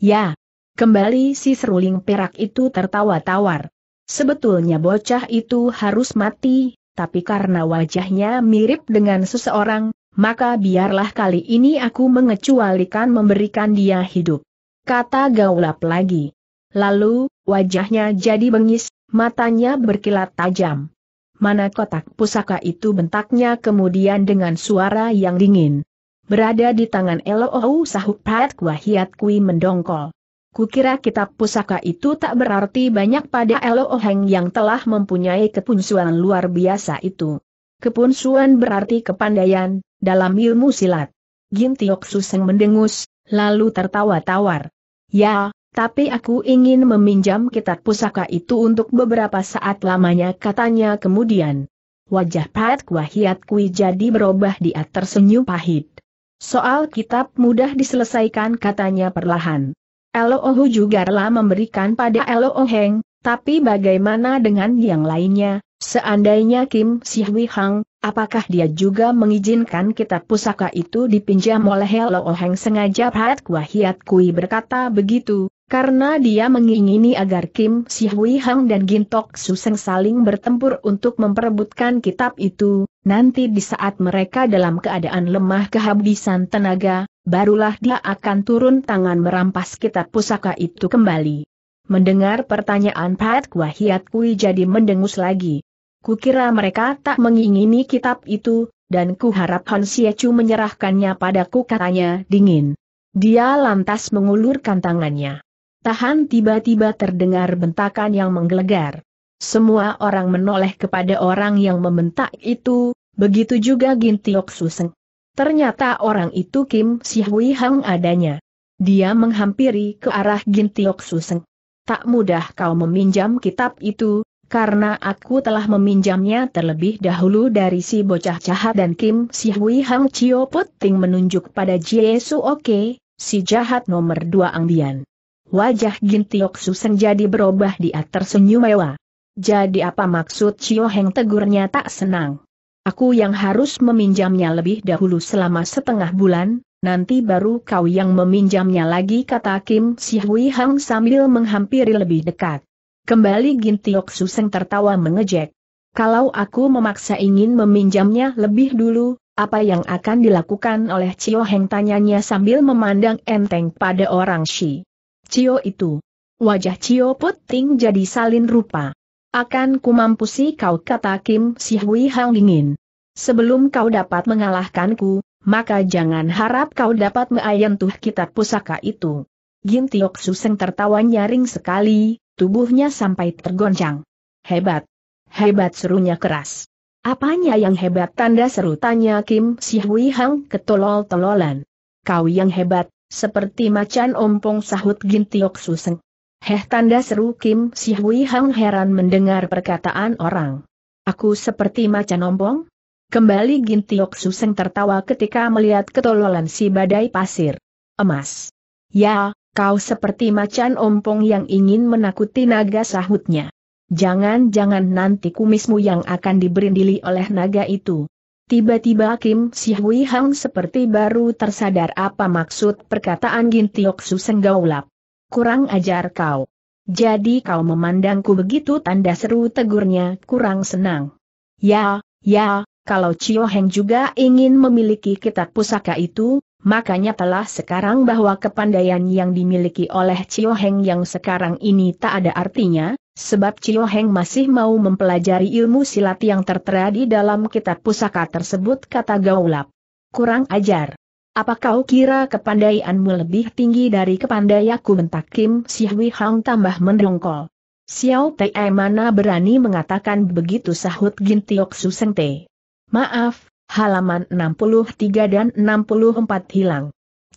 Ya. Kembali si seruling perak itu tertawa tawar. Sebetulnya bocah itu harus mati, tapi karena wajahnya mirip dengan seseorang, maka biarlah kali ini aku mengecualikan memberikan dia hidup. Kata gaulap lagi. Lalu, wajahnya jadi bengis, matanya berkilat tajam. Mana kotak pusaka itu bentaknya kemudian dengan suara yang dingin berada di tangan Eloo Sahut Pat Kwahiat Kui mendongkol. Kukira kitab pusaka itu tak berarti banyak pada Eloo Heng yang telah mempunyai kepunsuan luar biasa itu. Kepunsuan berarti kepandaian, dalam ilmu silat. Gintiok Suseng mendengus, lalu tertawa tawar. Ya, tapi aku ingin meminjam kitab pusaka itu untuk beberapa saat lamanya katanya kemudian. Wajah Pat Kwahiat Kui jadi berubah dia tersenyum pahit. Soal kitab mudah diselesaikan katanya perlahan. Eloohu juga rela memberikan pada Elooheng, tapi bagaimana dengan yang lainnya, seandainya Kim Siwi Hang, apakah dia juga mengizinkan kitab pusaka itu dipinjam oleh Elooheng sengaja Kwa Hiat Kui berkata begitu, karena dia mengingini agar Kim Si Hui Hang dan Gintok Suseng saling bertempur untuk memperebutkan kitab itu, nanti di saat mereka dalam keadaan lemah kehabisan tenaga, barulah dia akan turun tangan merampas kitab pusaka itu kembali. Mendengar pertanyaan Pat Kwa Kui jadi mendengus lagi. Kukira mereka tak mengingini kitab itu, dan kuharap Han Chu menyerahkannya padaku katanya dingin. Dia lantas mengulurkan tangannya tahan tiba-tiba terdengar bentakan yang menggelegar. Semua orang menoleh kepada orang yang membentak itu, begitu juga Gintiok Suseng. Ternyata orang itu Kim Sihui Hang adanya. Dia menghampiri ke arah Gintiok Suseng. Tak mudah kau meminjam kitab itu, karena aku telah meminjamnya terlebih dahulu dari si bocah jahat dan Kim Sihui Hang Chio Puting menunjuk pada Jie Su Oke, si jahat nomor dua Angbian. Wajah Gintioksu jadi berubah dia senyum mewah. Jadi apa maksud Chio Heng tegurnya tak senang? Aku yang harus meminjamnya lebih dahulu selama setengah bulan, nanti baru kau yang meminjamnya lagi kata Kim Sihui Hang sambil menghampiri lebih dekat. Kembali Gintyoksu Seng tertawa mengejek. Kalau aku memaksa ingin meminjamnya lebih dulu, apa yang akan dilakukan oleh Chio Heng tanyanya sambil memandang enteng pada orang Shi. Cio itu. Wajah Cio puting jadi salin rupa. Akan ku mampusi kau kata Kim Si Hui Hang dingin. Sebelum kau dapat mengalahkanku, maka jangan harap kau dapat tuh kitab pusaka itu. Tiok Suseng tertawa nyaring sekali, tubuhnya sampai tergoncang. Hebat. Hebat serunya keras. Apanya yang hebat tanda seru tanya Kim Si Hui Hang ketolol-tololan. Kau yang hebat, seperti macan ompong sahut Gintiok Suseng. Heh tanda seru Kim Si Hui Hang heran mendengar perkataan orang. Aku seperti macan ompong? Kembali Gintiok Suseng tertawa ketika melihat ketololan si badai pasir. Emas. Ya, kau seperti macan ompong yang ingin menakuti naga sahutnya. Jangan-jangan nanti kumismu yang akan diberindili oleh naga itu. Tiba-tiba Kim Si Hui Hang seperti baru tersadar apa maksud perkataan Gin Tiok Senggaulap. Kurang ajar kau. Jadi kau memandangku begitu tanda seru tegurnya kurang senang. Ya, ya, kalau Cio Heng juga ingin memiliki kitab pusaka itu, makanya telah sekarang bahwa kepandaian yang dimiliki oleh Cio Heng yang sekarang ini tak ada artinya, Sebab Cio Heng masih mau mempelajari ilmu silat yang tertera di dalam kitab pusaka tersebut kata Gaulap. Kurang ajar. Apa kau kira kepandaianmu lebih tinggi dari kepandaiaku bentak Kim Sihui Hang tambah mendongkol. Xiao Tai mana berani mengatakan begitu sahut Gintiok Suseng Te. Maaf, halaman 63 dan 64 hilang.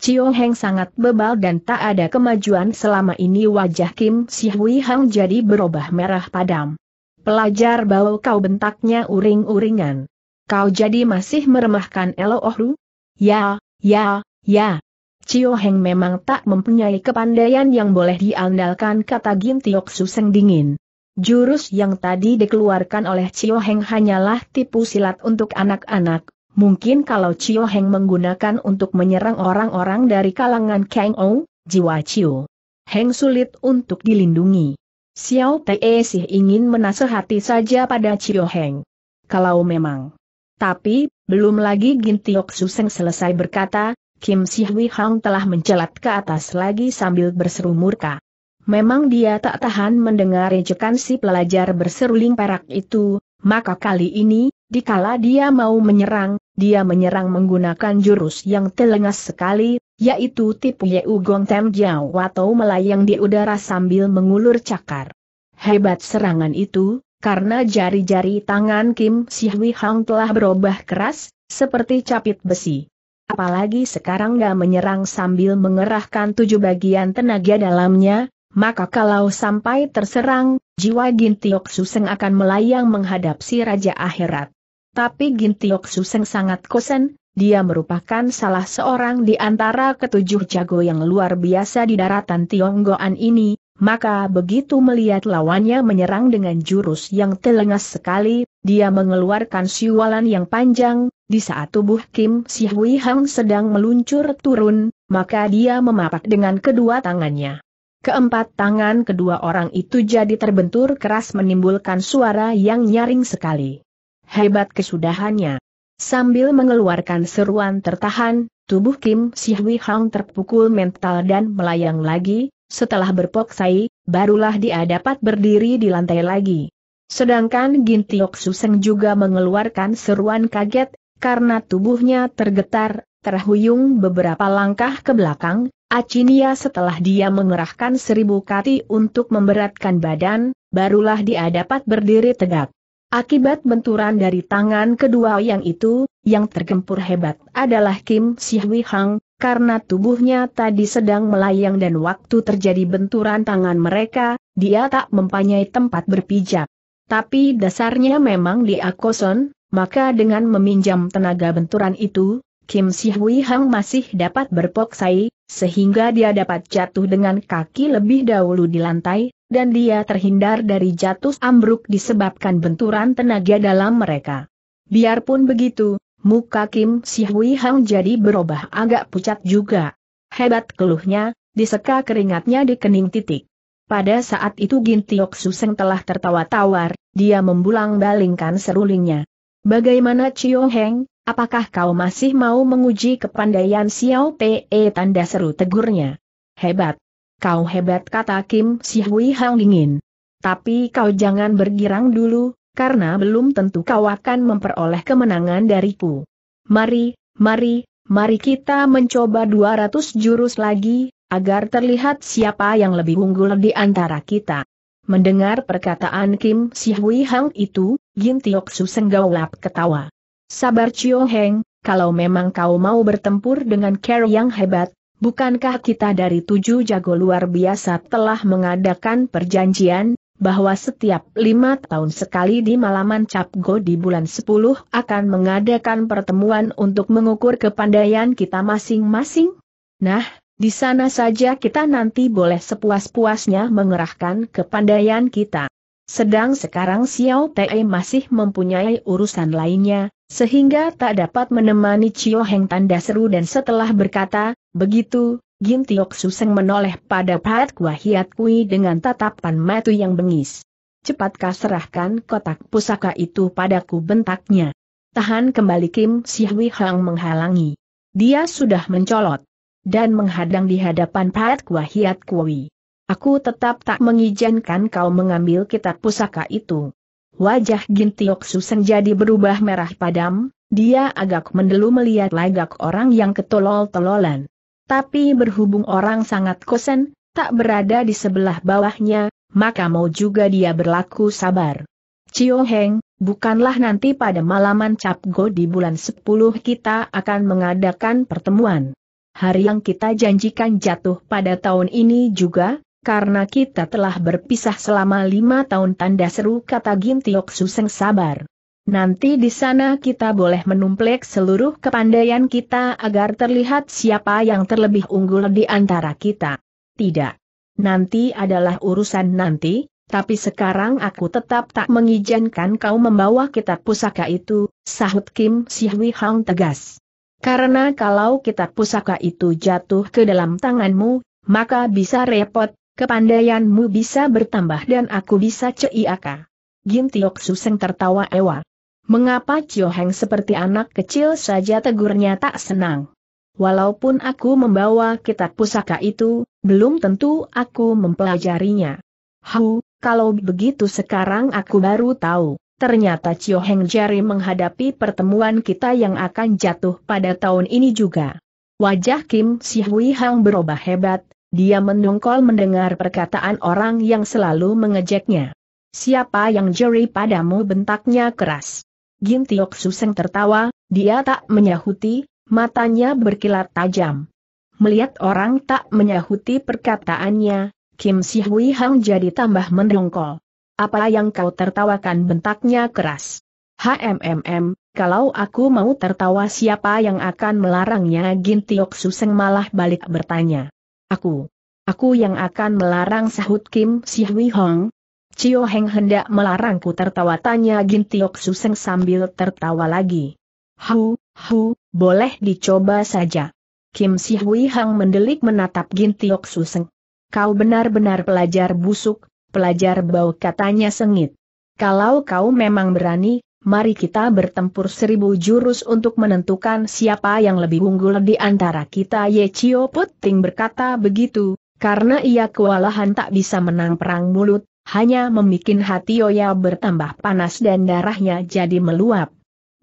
Cio Heng sangat bebal dan tak ada kemajuan selama ini wajah Kim Si Hui Hang jadi berubah merah padam. Pelajar bau kau bentaknya uring-uringan. Kau jadi masih meremahkan Elo Ohru? Ya, ya, ya. Cio Heng memang tak mempunyai kepandaian yang boleh diandalkan kata Gin Tiok Suseng dingin. Jurus yang tadi dikeluarkan oleh Cio Heng hanyalah tipu silat untuk anak-anak, Mungkin kalau Chio Heng menggunakan untuk menyerang orang-orang dari kalangan Kang Ou, jiwa Chio Heng sulit untuk dilindungi. Xiao Te sih ingin menasehati saja pada Chio Heng. Kalau memang. Tapi, belum lagi Gintiok Suseng selesai berkata, Kim Si Hui Hang telah mencelat ke atas lagi sambil berseru murka. Memang dia tak tahan mendengar ejekan si pelajar berseruling perak itu, maka kali ini, Dikala dia mau menyerang, dia menyerang menggunakan jurus yang telengas sekali, yaitu tipu Yeu Gong Tem Jiao atau melayang di udara sambil mengulur cakar. Hebat serangan itu, karena jari-jari tangan Kim Si Hwi Hang telah berubah keras, seperti capit besi. Apalagi sekarang gak menyerang sambil mengerahkan tujuh bagian tenaga dalamnya, maka kalau sampai terserang, jiwa Gintiok Suseng akan melayang menghadap si Raja Akhirat. Tapi Gintiok Suseng sangat kosen, dia merupakan salah seorang di antara ketujuh jago yang luar biasa di daratan Tionggoan ini, maka begitu melihat lawannya menyerang dengan jurus yang telengas sekali, dia mengeluarkan siwalan yang panjang, di saat tubuh Kim Si Hui Hang sedang meluncur turun, maka dia memapak dengan kedua tangannya. Keempat tangan kedua orang itu jadi terbentur keras menimbulkan suara yang nyaring sekali. Hebat kesudahannya. Sambil mengeluarkan seruan tertahan, tubuh Kim Hui Hang terpukul mental dan melayang lagi, setelah berpoksai, barulah dia dapat berdiri di lantai lagi. Sedangkan Gintiok Suseng juga mengeluarkan seruan kaget, karena tubuhnya tergetar, terhuyung beberapa langkah ke belakang, Acinia setelah dia mengerahkan seribu kati untuk memberatkan badan, barulah dia dapat berdiri tegak. Akibat benturan dari tangan kedua yang itu, yang tergempur hebat adalah Kim Si Hui Hang, karena tubuhnya tadi sedang melayang dan waktu terjadi benturan tangan mereka, dia tak mempunyai tempat berpijak. Tapi dasarnya memang dia kosong, maka dengan meminjam tenaga benturan itu, Kim Si Hui Hang masih dapat berpoksai, sehingga dia dapat jatuh dengan kaki lebih dahulu di lantai, dan dia terhindar dari jatuh ambruk disebabkan benturan tenaga dalam mereka. Biarpun begitu, muka Kim Si Hui Hang jadi berubah agak pucat juga. Hebat keluhnya, diseka keringatnya di kening titik. Pada saat itu Gintiok Suseng telah tertawa tawar, dia membulang balingkan serulingnya. Bagaimana Chio Heng, apakah kau masih mau menguji kepandaian Xiao Pei tanda seru tegurnya? Hebat! Kau hebat kata Kim Si Hui Hang dingin. Tapi kau jangan bergirang dulu, karena belum tentu kau akan memperoleh kemenangan dariku. Mari, mari, mari kita mencoba 200 jurus lagi, agar terlihat siapa yang lebih unggul di antara kita. Mendengar perkataan Kim Si Hui Hang itu, Yin Tiok Su senggaulap ketawa. Sabar Chio Heng, kalau memang kau mau bertempur dengan Carrie yang hebat, Bukankah kita dari tujuh jago luar biasa telah mengadakan perjanjian, bahwa setiap lima tahun sekali di malaman Capgo di bulan 10 akan mengadakan pertemuan untuk mengukur kepandaian kita masing-masing? Nah, di sana saja kita nanti boleh sepuas-puasnya mengerahkan kepandaian kita. Sedang sekarang Xiao Te masih mempunyai urusan lainnya, sehingga tak dapat menemani Cio Heng tanda seru dan setelah berkata, begitu, Gin Tiok Suseng menoleh pada Pat Kua Hiat Kui dengan tatapan mata yang bengis. Cepatkah serahkan kotak pusaka itu padaku bentaknya. Tahan kembali Kim Si Hui Hang menghalangi. Dia sudah mencolot dan menghadang di hadapan Pat Kua Hiat Kui. Aku tetap tak mengizinkan kau mengambil kitab pusaka itu. Wajah Susan jadi berubah merah padam, dia agak mendelu melihat lagak orang yang ketolol-tololan. Tapi berhubung orang sangat kosen, tak berada di sebelah bawahnya, maka mau juga dia berlaku sabar. Cio Heng, bukanlah nanti pada malaman Cap Go di bulan 10 kita akan mengadakan pertemuan. Hari yang kita janjikan jatuh pada tahun ini juga, karena kita telah berpisah selama lima tahun tanda seru kata Gintiok Suseng sabar. Nanti di sana kita boleh menumplek seluruh kepandaian kita agar terlihat siapa yang terlebih unggul di antara kita. Tidak. Nanti adalah urusan nanti, tapi sekarang aku tetap tak mengizinkan kau membawa kitab pusaka itu, sahut Kim Siwi Hang tegas. Karena kalau kitab pusaka itu jatuh ke dalam tanganmu, maka bisa repot, Kepandaianmu bisa bertambah dan aku bisa ceiaka. Gin Tiok Suseng tertawa ewa. Mengapa Cio Heng seperti anak kecil saja tegurnya tak senang? Walaupun aku membawa kitab pusaka itu, belum tentu aku mempelajarinya. Hau, kalau begitu sekarang aku baru tahu. Ternyata Cio Heng Jari menghadapi pertemuan kita yang akan jatuh pada tahun ini juga. Wajah Kim Si Hui Hang berubah hebat, dia mendongkol mendengar perkataan orang yang selalu mengejeknya. Siapa yang juri padamu bentaknya keras. Gintiok Suseng tertawa, dia tak menyahuti, matanya berkilat tajam. Melihat orang tak menyahuti perkataannya, Kim Si Hui Hang jadi tambah mendongkol. Apa yang kau tertawakan bentaknya keras. HMMM, kalau aku mau tertawa siapa yang akan melarangnya Gintiok Suseng malah balik bertanya. Aku. Aku yang akan melarang sahut Kim Siwi Hong. Cio Heng hendak melarangku tertawa tanya Gintiok Suseng sambil tertawa lagi. Hu, hu, boleh dicoba saja. Kim Siwi Hong mendelik menatap Gintiok Suseng. Kau benar-benar pelajar busuk, pelajar bau katanya sengit. Kalau kau memang berani, mari kita bertempur seribu jurus untuk menentukan siapa yang lebih unggul di antara kita Ye Chio Puting berkata begitu, karena ia kewalahan tak bisa menang perang mulut, hanya membuat hati Yoya bertambah panas dan darahnya jadi meluap.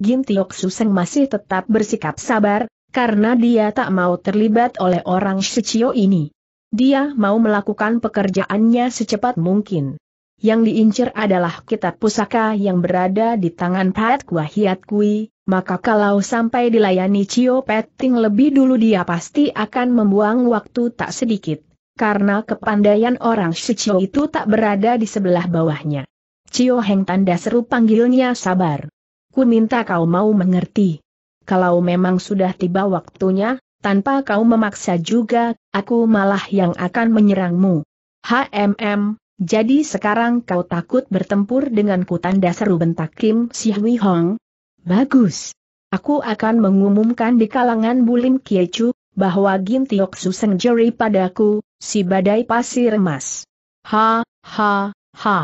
Tiok Suseng masih tetap bersikap sabar, karena dia tak mau terlibat oleh orang Shichio ini. Dia mau melakukan pekerjaannya secepat mungkin yang diincar adalah kitab pusaka yang berada di tangan Pat Kwahiat Kui, maka kalau sampai dilayani Cio Petting lebih dulu dia pasti akan membuang waktu tak sedikit, karena kepandaian orang Shichio itu tak berada di sebelah bawahnya. Cio Heng tanda seru panggilnya sabar. Ku minta kau mau mengerti. Kalau memang sudah tiba waktunya, tanpa kau memaksa juga, aku malah yang akan menyerangmu. HMM, jadi sekarang kau takut bertempur denganku tanda seru bentak Kim Siwi Hong? Bagus. Aku akan mengumumkan di kalangan Bulim Kiecu, bahwa Gin Tiok Suseng Jeri padaku, si badai pasir emas. Ha, ha, ha.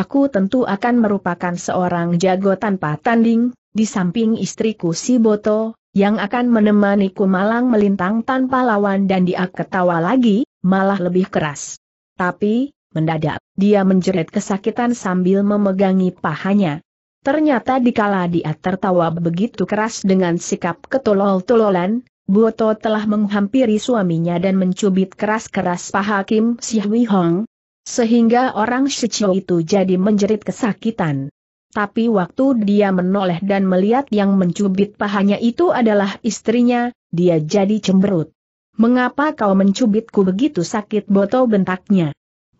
Aku tentu akan merupakan seorang jago tanpa tanding, di samping istriku si Boto, yang akan menemaniku malang melintang tanpa lawan dan dia ketawa lagi, malah lebih keras. Tapi, Mendadak, dia menjerit kesakitan sambil memegangi pahanya. Ternyata dikala dia tertawa begitu keras dengan sikap ketolol-tololan, Buoto telah menghampiri suaminya dan mencubit keras-keras paha Kim Siwi Hong, sehingga orang Shichio itu jadi menjerit kesakitan. Tapi waktu dia menoleh dan melihat yang mencubit pahanya itu adalah istrinya, dia jadi cemberut. Mengapa kau mencubitku begitu sakit Boto bentaknya?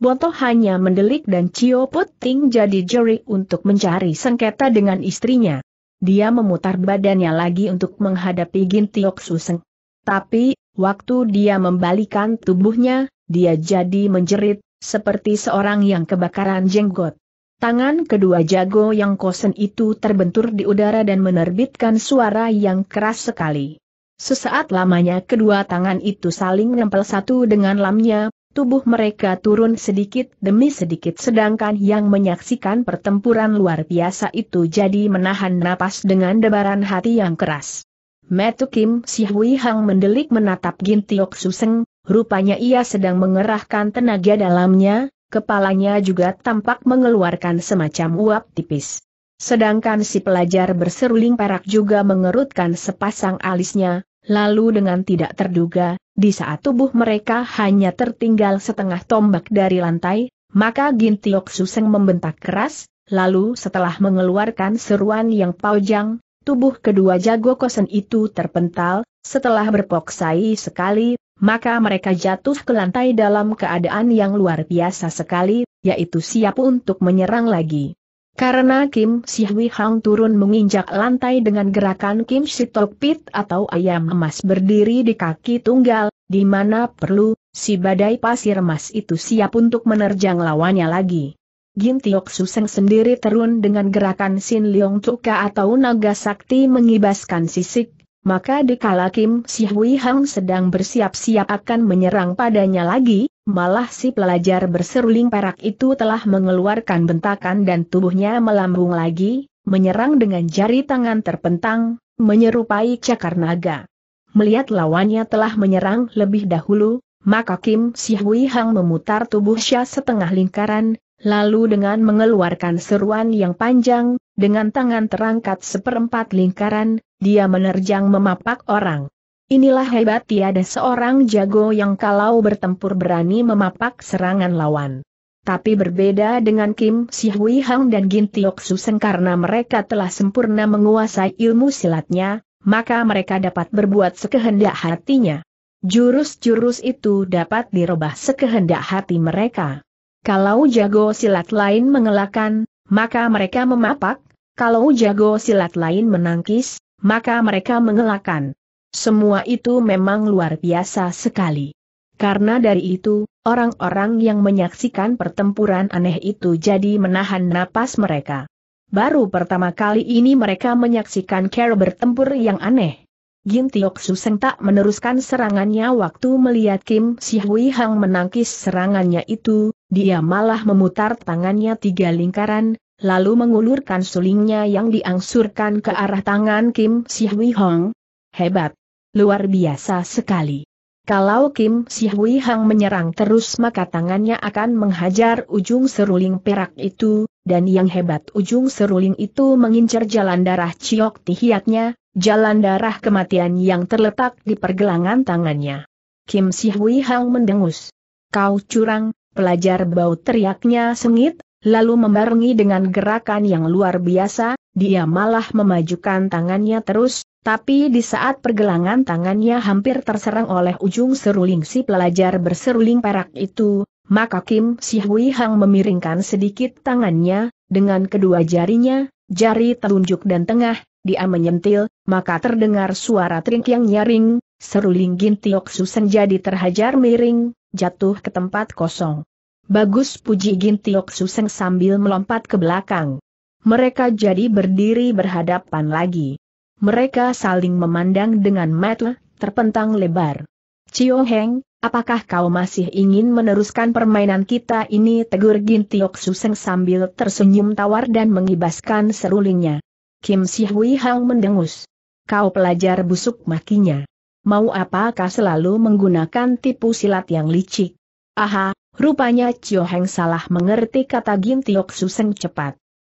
Bonto hanya mendelik dan Cio Puting jadi jerik untuk mencari sengketa dengan istrinya. Dia memutar badannya lagi untuk menghadapi Gintiok Suseng. Tapi, waktu dia membalikan tubuhnya, dia jadi menjerit, seperti seorang yang kebakaran jenggot. Tangan kedua jago yang kosen itu terbentur di udara dan menerbitkan suara yang keras sekali. Sesaat lamanya kedua tangan itu saling nempel satu dengan lamnya, tubuh mereka turun sedikit demi sedikit sedangkan yang menyaksikan pertempuran luar biasa itu jadi menahan napas dengan debaran hati yang keras. Metu Kim Si Hang mendelik menatap Gintiok Suseng, rupanya ia sedang mengerahkan tenaga dalamnya, kepalanya juga tampak mengeluarkan semacam uap tipis. Sedangkan si pelajar berseruling perak juga mengerutkan sepasang alisnya, Lalu dengan tidak terduga, di saat tubuh mereka hanya tertinggal setengah tombak dari lantai, maka Gintiok Suseng membentak keras, lalu setelah mengeluarkan seruan yang paujang, tubuh kedua jago kosen itu terpental, setelah berpoksai sekali, maka mereka jatuh ke lantai dalam keadaan yang luar biasa sekali, yaitu siap untuk menyerang lagi. Karena Kim Si Hui Hang turun menginjak lantai dengan gerakan Kim Si Tok Pit atau ayam emas berdiri di kaki tunggal, di mana perlu, si badai pasir emas itu siap untuk menerjang lawannya lagi. Gin Tiok Suseng sendiri turun dengan gerakan Sin Leong Tuka atau naga sakti mengibaskan sisik, maka dikala Kim Si Hui Hang sedang bersiap-siap akan menyerang padanya lagi, Malah si pelajar berseruling perak itu telah mengeluarkan bentakan dan tubuhnya melambung lagi, menyerang dengan jari tangan terpentang, menyerupai cakar naga. Melihat lawannya telah menyerang lebih dahulu, maka Kim Si Hui Hang memutar tubuh Sya setengah lingkaran, lalu dengan mengeluarkan seruan yang panjang, dengan tangan terangkat seperempat lingkaran, dia menerjang memapak orang. Inilah hebat tiada seorang jago yang kalau bertempur berani memapak serangan lawan. Tapi berbeda dengan Kim Si Hui Hang dan Gin Tiok Susen karena mereka telah sempurna menguasai ilmu silatnya, maka mereka dapat berbuat sekehendak hatinya. Jurus-jurus itu dapat dirubah sekehendak hati mereka. Kalau jago silat lain mengelakkan, maka mereka memapak, kalau jago silat lain menangkis, maka mereka mengelakkan. Semua itu memang luar biasa sekali. Karena dari itu, orang-orang yang menyaksikan pertempuran aneh itu jadi menahan napas mereka. Baru pertama kali ini mereka menyaksikan Carol bertempur yang aneh. Gin Tiok Suseng tak meneruskan serangannya waktu melihat Kim Si Hui Hang menangkis serangannya itu, dia malah memutar tangannya tiga lingkaran, lalu mengulurkan sulingnya yang diangsurkan ke arah tangan Kim Si Hui Hang. Hebat! Luar biasa sekali. Kalau Kim Si Hui Hang menyerang terus maka tangannya akan menghajar ujung seruling perak itu, dan yang hebat ujung seruling itu mengincar jalan darah ciok tihiatnya, jalan darah kematian yang terletak di pergelangan tangannya. Kim Si Hui Hang mendengus. Kau curang, pelajar bau teriaknya sengit, lalu membarengi dengan gerakan yang luar biasa, dia malah memajukan tangannya terus, tapi di saat pergelangan tangannya hampir terserang oleh ujung seruling si pelajar berseruling perak itu, maka Kim Si Hui Hang memiringkan sedikit tangannya, dengan kedua jarinya, jari telunjuk dan tengah, dia menyentil, maka terdengar suara tring yang nyaring, seruling Gintiok Susen jadi terhajar miring, jatuh ke tempat kosong. Bagus puji Gintiok Susan sambil melompat ke belakang. Mereka jadi berdiri berhadapan lagi. Mereka saling memandang dengan mata terpentang lebar. Cio Heng, apakah kau masih ingin meneruskan permainan kita ini? Tegur Gintiok Suseng sambil tersenyum tawar dan mengibaskan serulingnya. Kim Si Hui Hang mendengus. Kau pelajar busuk makinya. Mau apakah selalu menggunakan tipu silat yang licik? Aha, rupanya Cio Heng salah mengerti kata Gintiok Suseng cepat.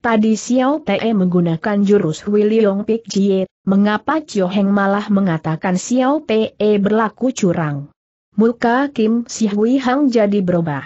Tadi Xiao Te menggunakan jurus Long Pik Jie, mengapa Chio Heng malah mengatakan Xiao Te berlaku curang? Muka Kim Si Hui Hang jadi berubah.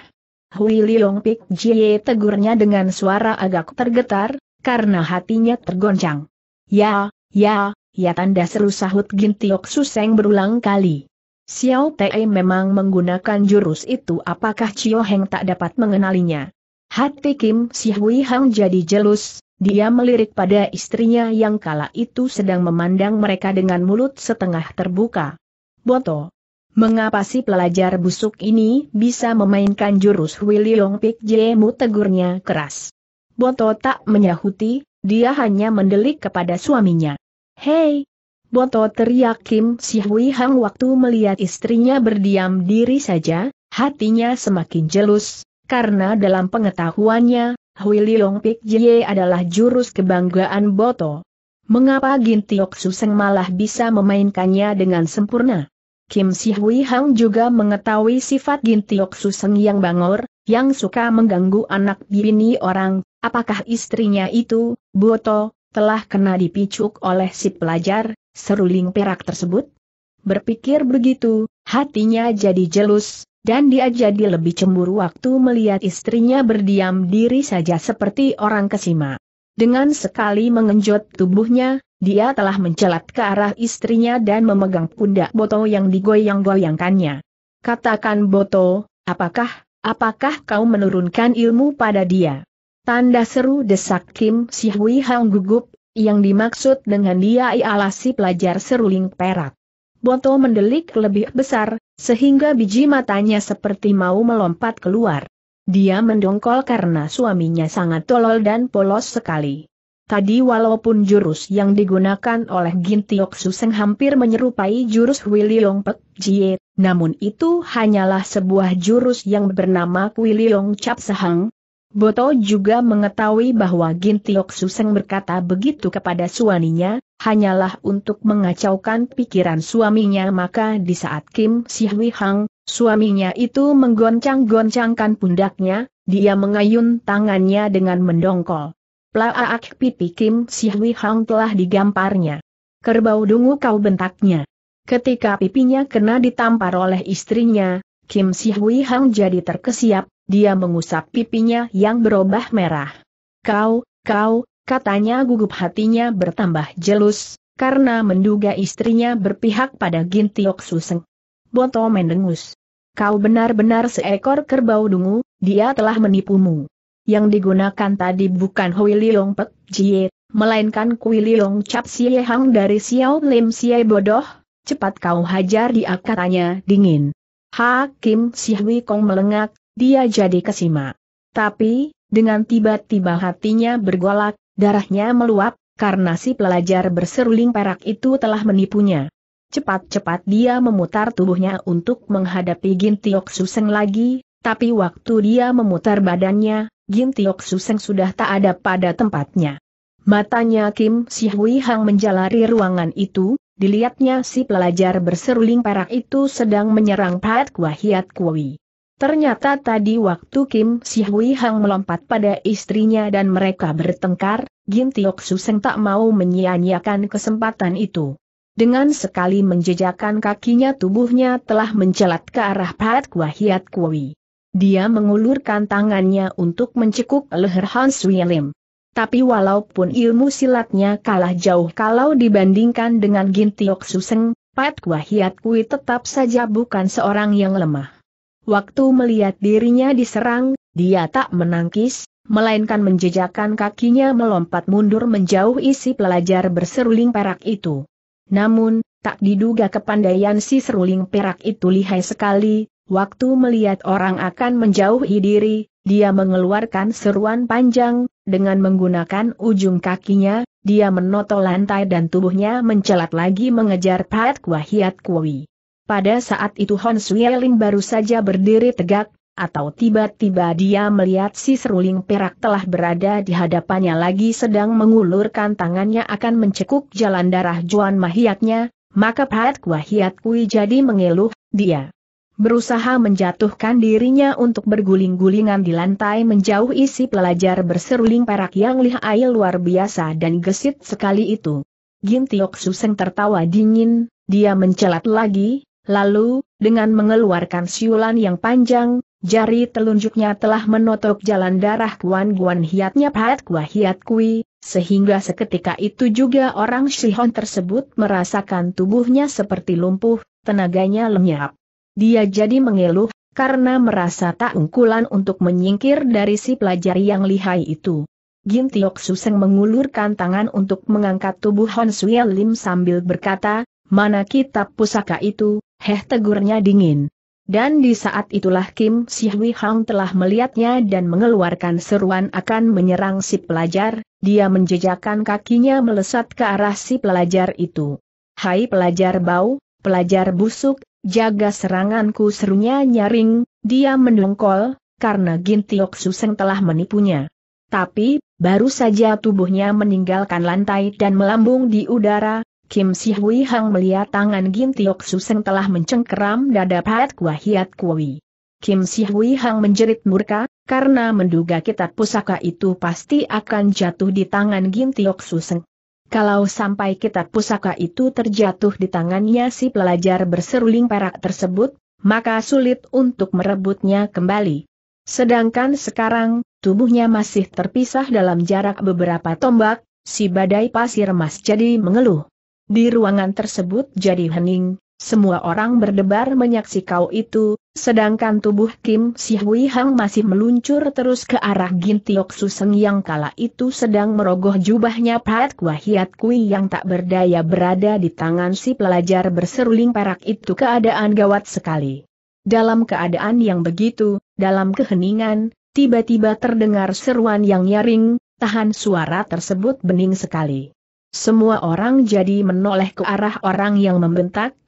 Hui Liong Pik Jie tegurnya dengan suara agak tergetar, karena hatinya tergoncang. Ya, ya, ya tanda seru sahut Gintiok Suseng berulang kali. Xiao Te memang menggunakan jurus itu apakah Chio Heng tak dapat mengenalinya? Hati Kim Si Hui Hang jadi jelus, dia melirik pada istrinya yang kala itu sedang memandang mereka dengan mulut setengah terbuka. Boto. Mengapa si pelajar busuk ini bisa memainkan jurus Willy Long Pik Jemu tegurnya keras. Boto tak menyahuti, dia hanya mendelik kepada suaminya. Hei! Boto teriak Kim Si Hui Hang waktu melihat istrinya berdiam diri saja, hatinya semakin jelus, karena dalam pengetahuannya, Hui Liong Pik Jie adalah jurus kebanggaan Boto. Mengapa Gintiok Suseng malah bisa memainkannya dengan sempurna? Kim Si Hui Hang juga mengetahui sifat Gintiok Suseng yang bangor, yang suka mengganggu anak bini orang, apakah istrinya itu, Boto, telah kena dipicuk oleh si pelajar, seruling perak tersebut? Berpikir begitu, hatinya jadi jelus, dan dia jadi lebih cemburu waktu melihat istrinya berdiam diri saja seperti orang kesima. Dengan sekali mengenjot tubuhnya, dia telah mencelat ke arah istrinya dan memegang pundak Boto yang digoyang-goyangkannya. Katakan Boto, apakah, apakah kau menurunkan ilmu pada dia? Tanda seru desak Kim Hui Hang gugup, yang dimaksud dengan dia ialah si pelajar seruling perak. Boto mendelik lebih besar, sehingga biji matanya seperti mau melompat keluar. Dia mendongkol karena suaminya sangat tolol dan polos sekali. Tadi walaupun jurus yang digunakan oleh Gintiok Suseng hampir menyerupai jurus Wiliong Pek Jie, namun itu hanyalah sebuah jurus yang bernama Wiliong Cap Sehang, Boto juga mengetahui bahwa Gintiok Suseng berkata begitu kepada suaminya, hanyalah untuk mengacaukan pikiran suaminya maka di saat Kim Sihwi Hang, suaminya itu menggoncang-goncangkan pundaknya, dia mengayun tangannya dengan mendongkol. Plaak pipi Kim Sihwi Hang telah digamparnya. Kerbau dungu kau bentaknya. Ketika pipinya kena ditampar oleh istrinya, Kim Si Hui Hang jadi terkesiap, dia mengusap pipinya yang berubah merah. Kau, kau, katanya gugup hatinya bertambah jelus, karena menduga istrinya berpihak pada Gintiok Suseng. Boto mendengus. Kau benar-benar seekor kerbau dungu, dia telah menipumu. Yang digunakan tadi bukan Hui Liong Pek Jie, melainkan Kui Liong Cap Hang dari Xiao Lim Sie Bodoh, cepat kau hajar dia katanya dingin. Hakim Sihwi Kong melengak, dia jadi kesima. Tapi, dengan tiba-tiba hatinya bergolak, darahnya meluap, karena si pelajar berseruling perak itu telah menipunya. Cepat-cepat dia memutar tubuhnya untuk menghadapi Gintiok Suseng lagi, tapi waktu dia memutar badannya, Gintiok Suseng sudah tak ada pada tempatnya. Matanya Kim Si Hui Hang menjalari ruangan itu, dilihatnya si pelajar berseruling perak itu sedang menyerang Pat Kwahiat Kui. Ternyata tadi waktu Kim Si Hui Hang melompat pada istrinya dan mereka bertengkar, Gin Tiok Suseng tak mau menyia-nyiakan kesempatan itu. Dengan sekali menjejakkan kakinya tubuhnya telah mencelat ke arah Pat Kwahiat Kui. Dia mengulurkan tangannya untuk mencekuk leher Han Sui tapi walaupun ilmu silatnya kalah jauh kalau dibandingkan dengan Gintiok Suseng, Pat Kua Hiat Kui tetap saja bukan seorang yang lemah. Waktu melihat dirinya diserang, dia tak menangkis, melainkan menjejakkan kakinya melompat mundur menjauh isi pelajar berseruling perak itu. Namun, tak diduga kepandaian si seruling perak itu lihai sekali, waktu melihat orang akan menjauhi diri, dia mengeluarkan seruan panjang, dengan menggunakan ujung kakinya, dia menoto lantai dan tubuhnya mencelat lagi mengejar Pat hiat Kui. Pada saat itu Hon Suyeling baru saja berdiri tegak, atau tiba-tiba dia melihat si seruling perak telah berada di hadapannya lagi sedang mengulurkan tangannya akan mencekuk jalan darah Juan Mahiatnya, maka Pat hiat Kui jadi mengeluh, dia berusaha menjatuhkan dirinya untuk berguling-gulingan di lantai menjauh isi pelajar berseruling perak yang lihai luar biasa dan gesit sekali itu. Tiok Suseng tertawa dingin, dia mencelat lagi, lalu, dengan mengeluarkan siulan yang panjang, jari telunjuknya telah menotok jalan darah Kuan Guan Hiatnya Pahat Kua Hiat Kui, sehingga seketika itu juga orang Shihon tersebut merasakan tubuhnya seperti lumpuh, tenaganya lenyap. Dia jadi mengeluh, karena merasa tak ungkulan untuk menyingkir dari si pelajar yang lihai itu. Gin Tiok Suseng mengulurkan tangan untuk mengangkat tubuh Hon Sui Lim sambil berkata, mana kitab pusaka itu, heh tegurnya dingin. Dan di saat itulah Kim Hui Hang telah melihatnya dan mengeluarkan seruan akan menyerang si pelajar, dia menjejakkan kakinya melesat ke arah si pelajar itu. Hai pelajar bau, pelajar busuk, Jaga seranganku serunya nyaring, dia mendongkol, karena Gintiok Suseng telah menipunya. Tapi, baru saja tubuhnya meninggalkan lantai dan melambung di udara, Kim Si Hui Hang melihat tangan Gintiok Suseng telah mencengkeram dada Pat Kua Hiat Kui. Kim Si Hui Hang menjerit murka, karena menduga kitab pusaka itu pasti akan jatuh di tangan Gintiok Suseng. Kalau sampai kitab pusaka itu terjatuh di tangannya si pelajar berseruling perak tersebut, maka sulit untuk merebutnya kembali. Sedangkan sekarang, tubuhnya masih terpisah dalam jarak beberapa tombak, si badai pasir emas jadi mengeluh. Di ruangan tersebut jadi hening, semua orang berdebar menyaksikan kau itu, sedangkan tubuh Kim Si Hui Hang masih meluncur terus ke arah Gintiok Suseng yang kala itu sedang merogoh jubahnya Pat Kwahiat Kui yang tak berdaya berada di tangan si pelajar berseruling perak itu keadaan gawat sekali. Dalam keadaan yang begitu, dalam keheningan, tiba-tiba terdengar seruan yang nyaring, tahan suara tersebut bening sekali. Semua orang jadi menoleh ke arah orang yang membentak,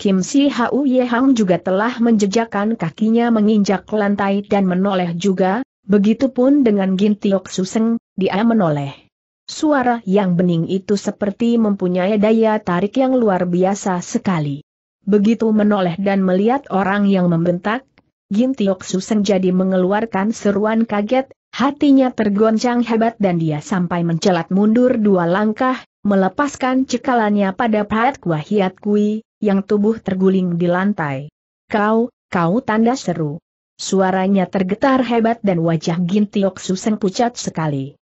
Kim Si Hau Ye Hang juga telah menjejakkan kakinya menginjak lantai dan menoleh juga, begitupun dengan Gintiok Suseng, dia menoleh. Suara yang bening itu seperti mempunyai daya tarik yang luar biasa sekali. Begitu menoleh dan melihat orang yang membentak, Gintiok Suseng jadi mengeluarkan seruan kaget, hatinya tergoncang hebat dan dia sampai mencelat mundur dua langkah, melepaskan cekalannya pada Pat hiat Kui, yang tubuh terguling di lantai. Kau, kau tanda seru. Suaranya tergetar hebat dan wajah Gintiok Suseng pucat sekali.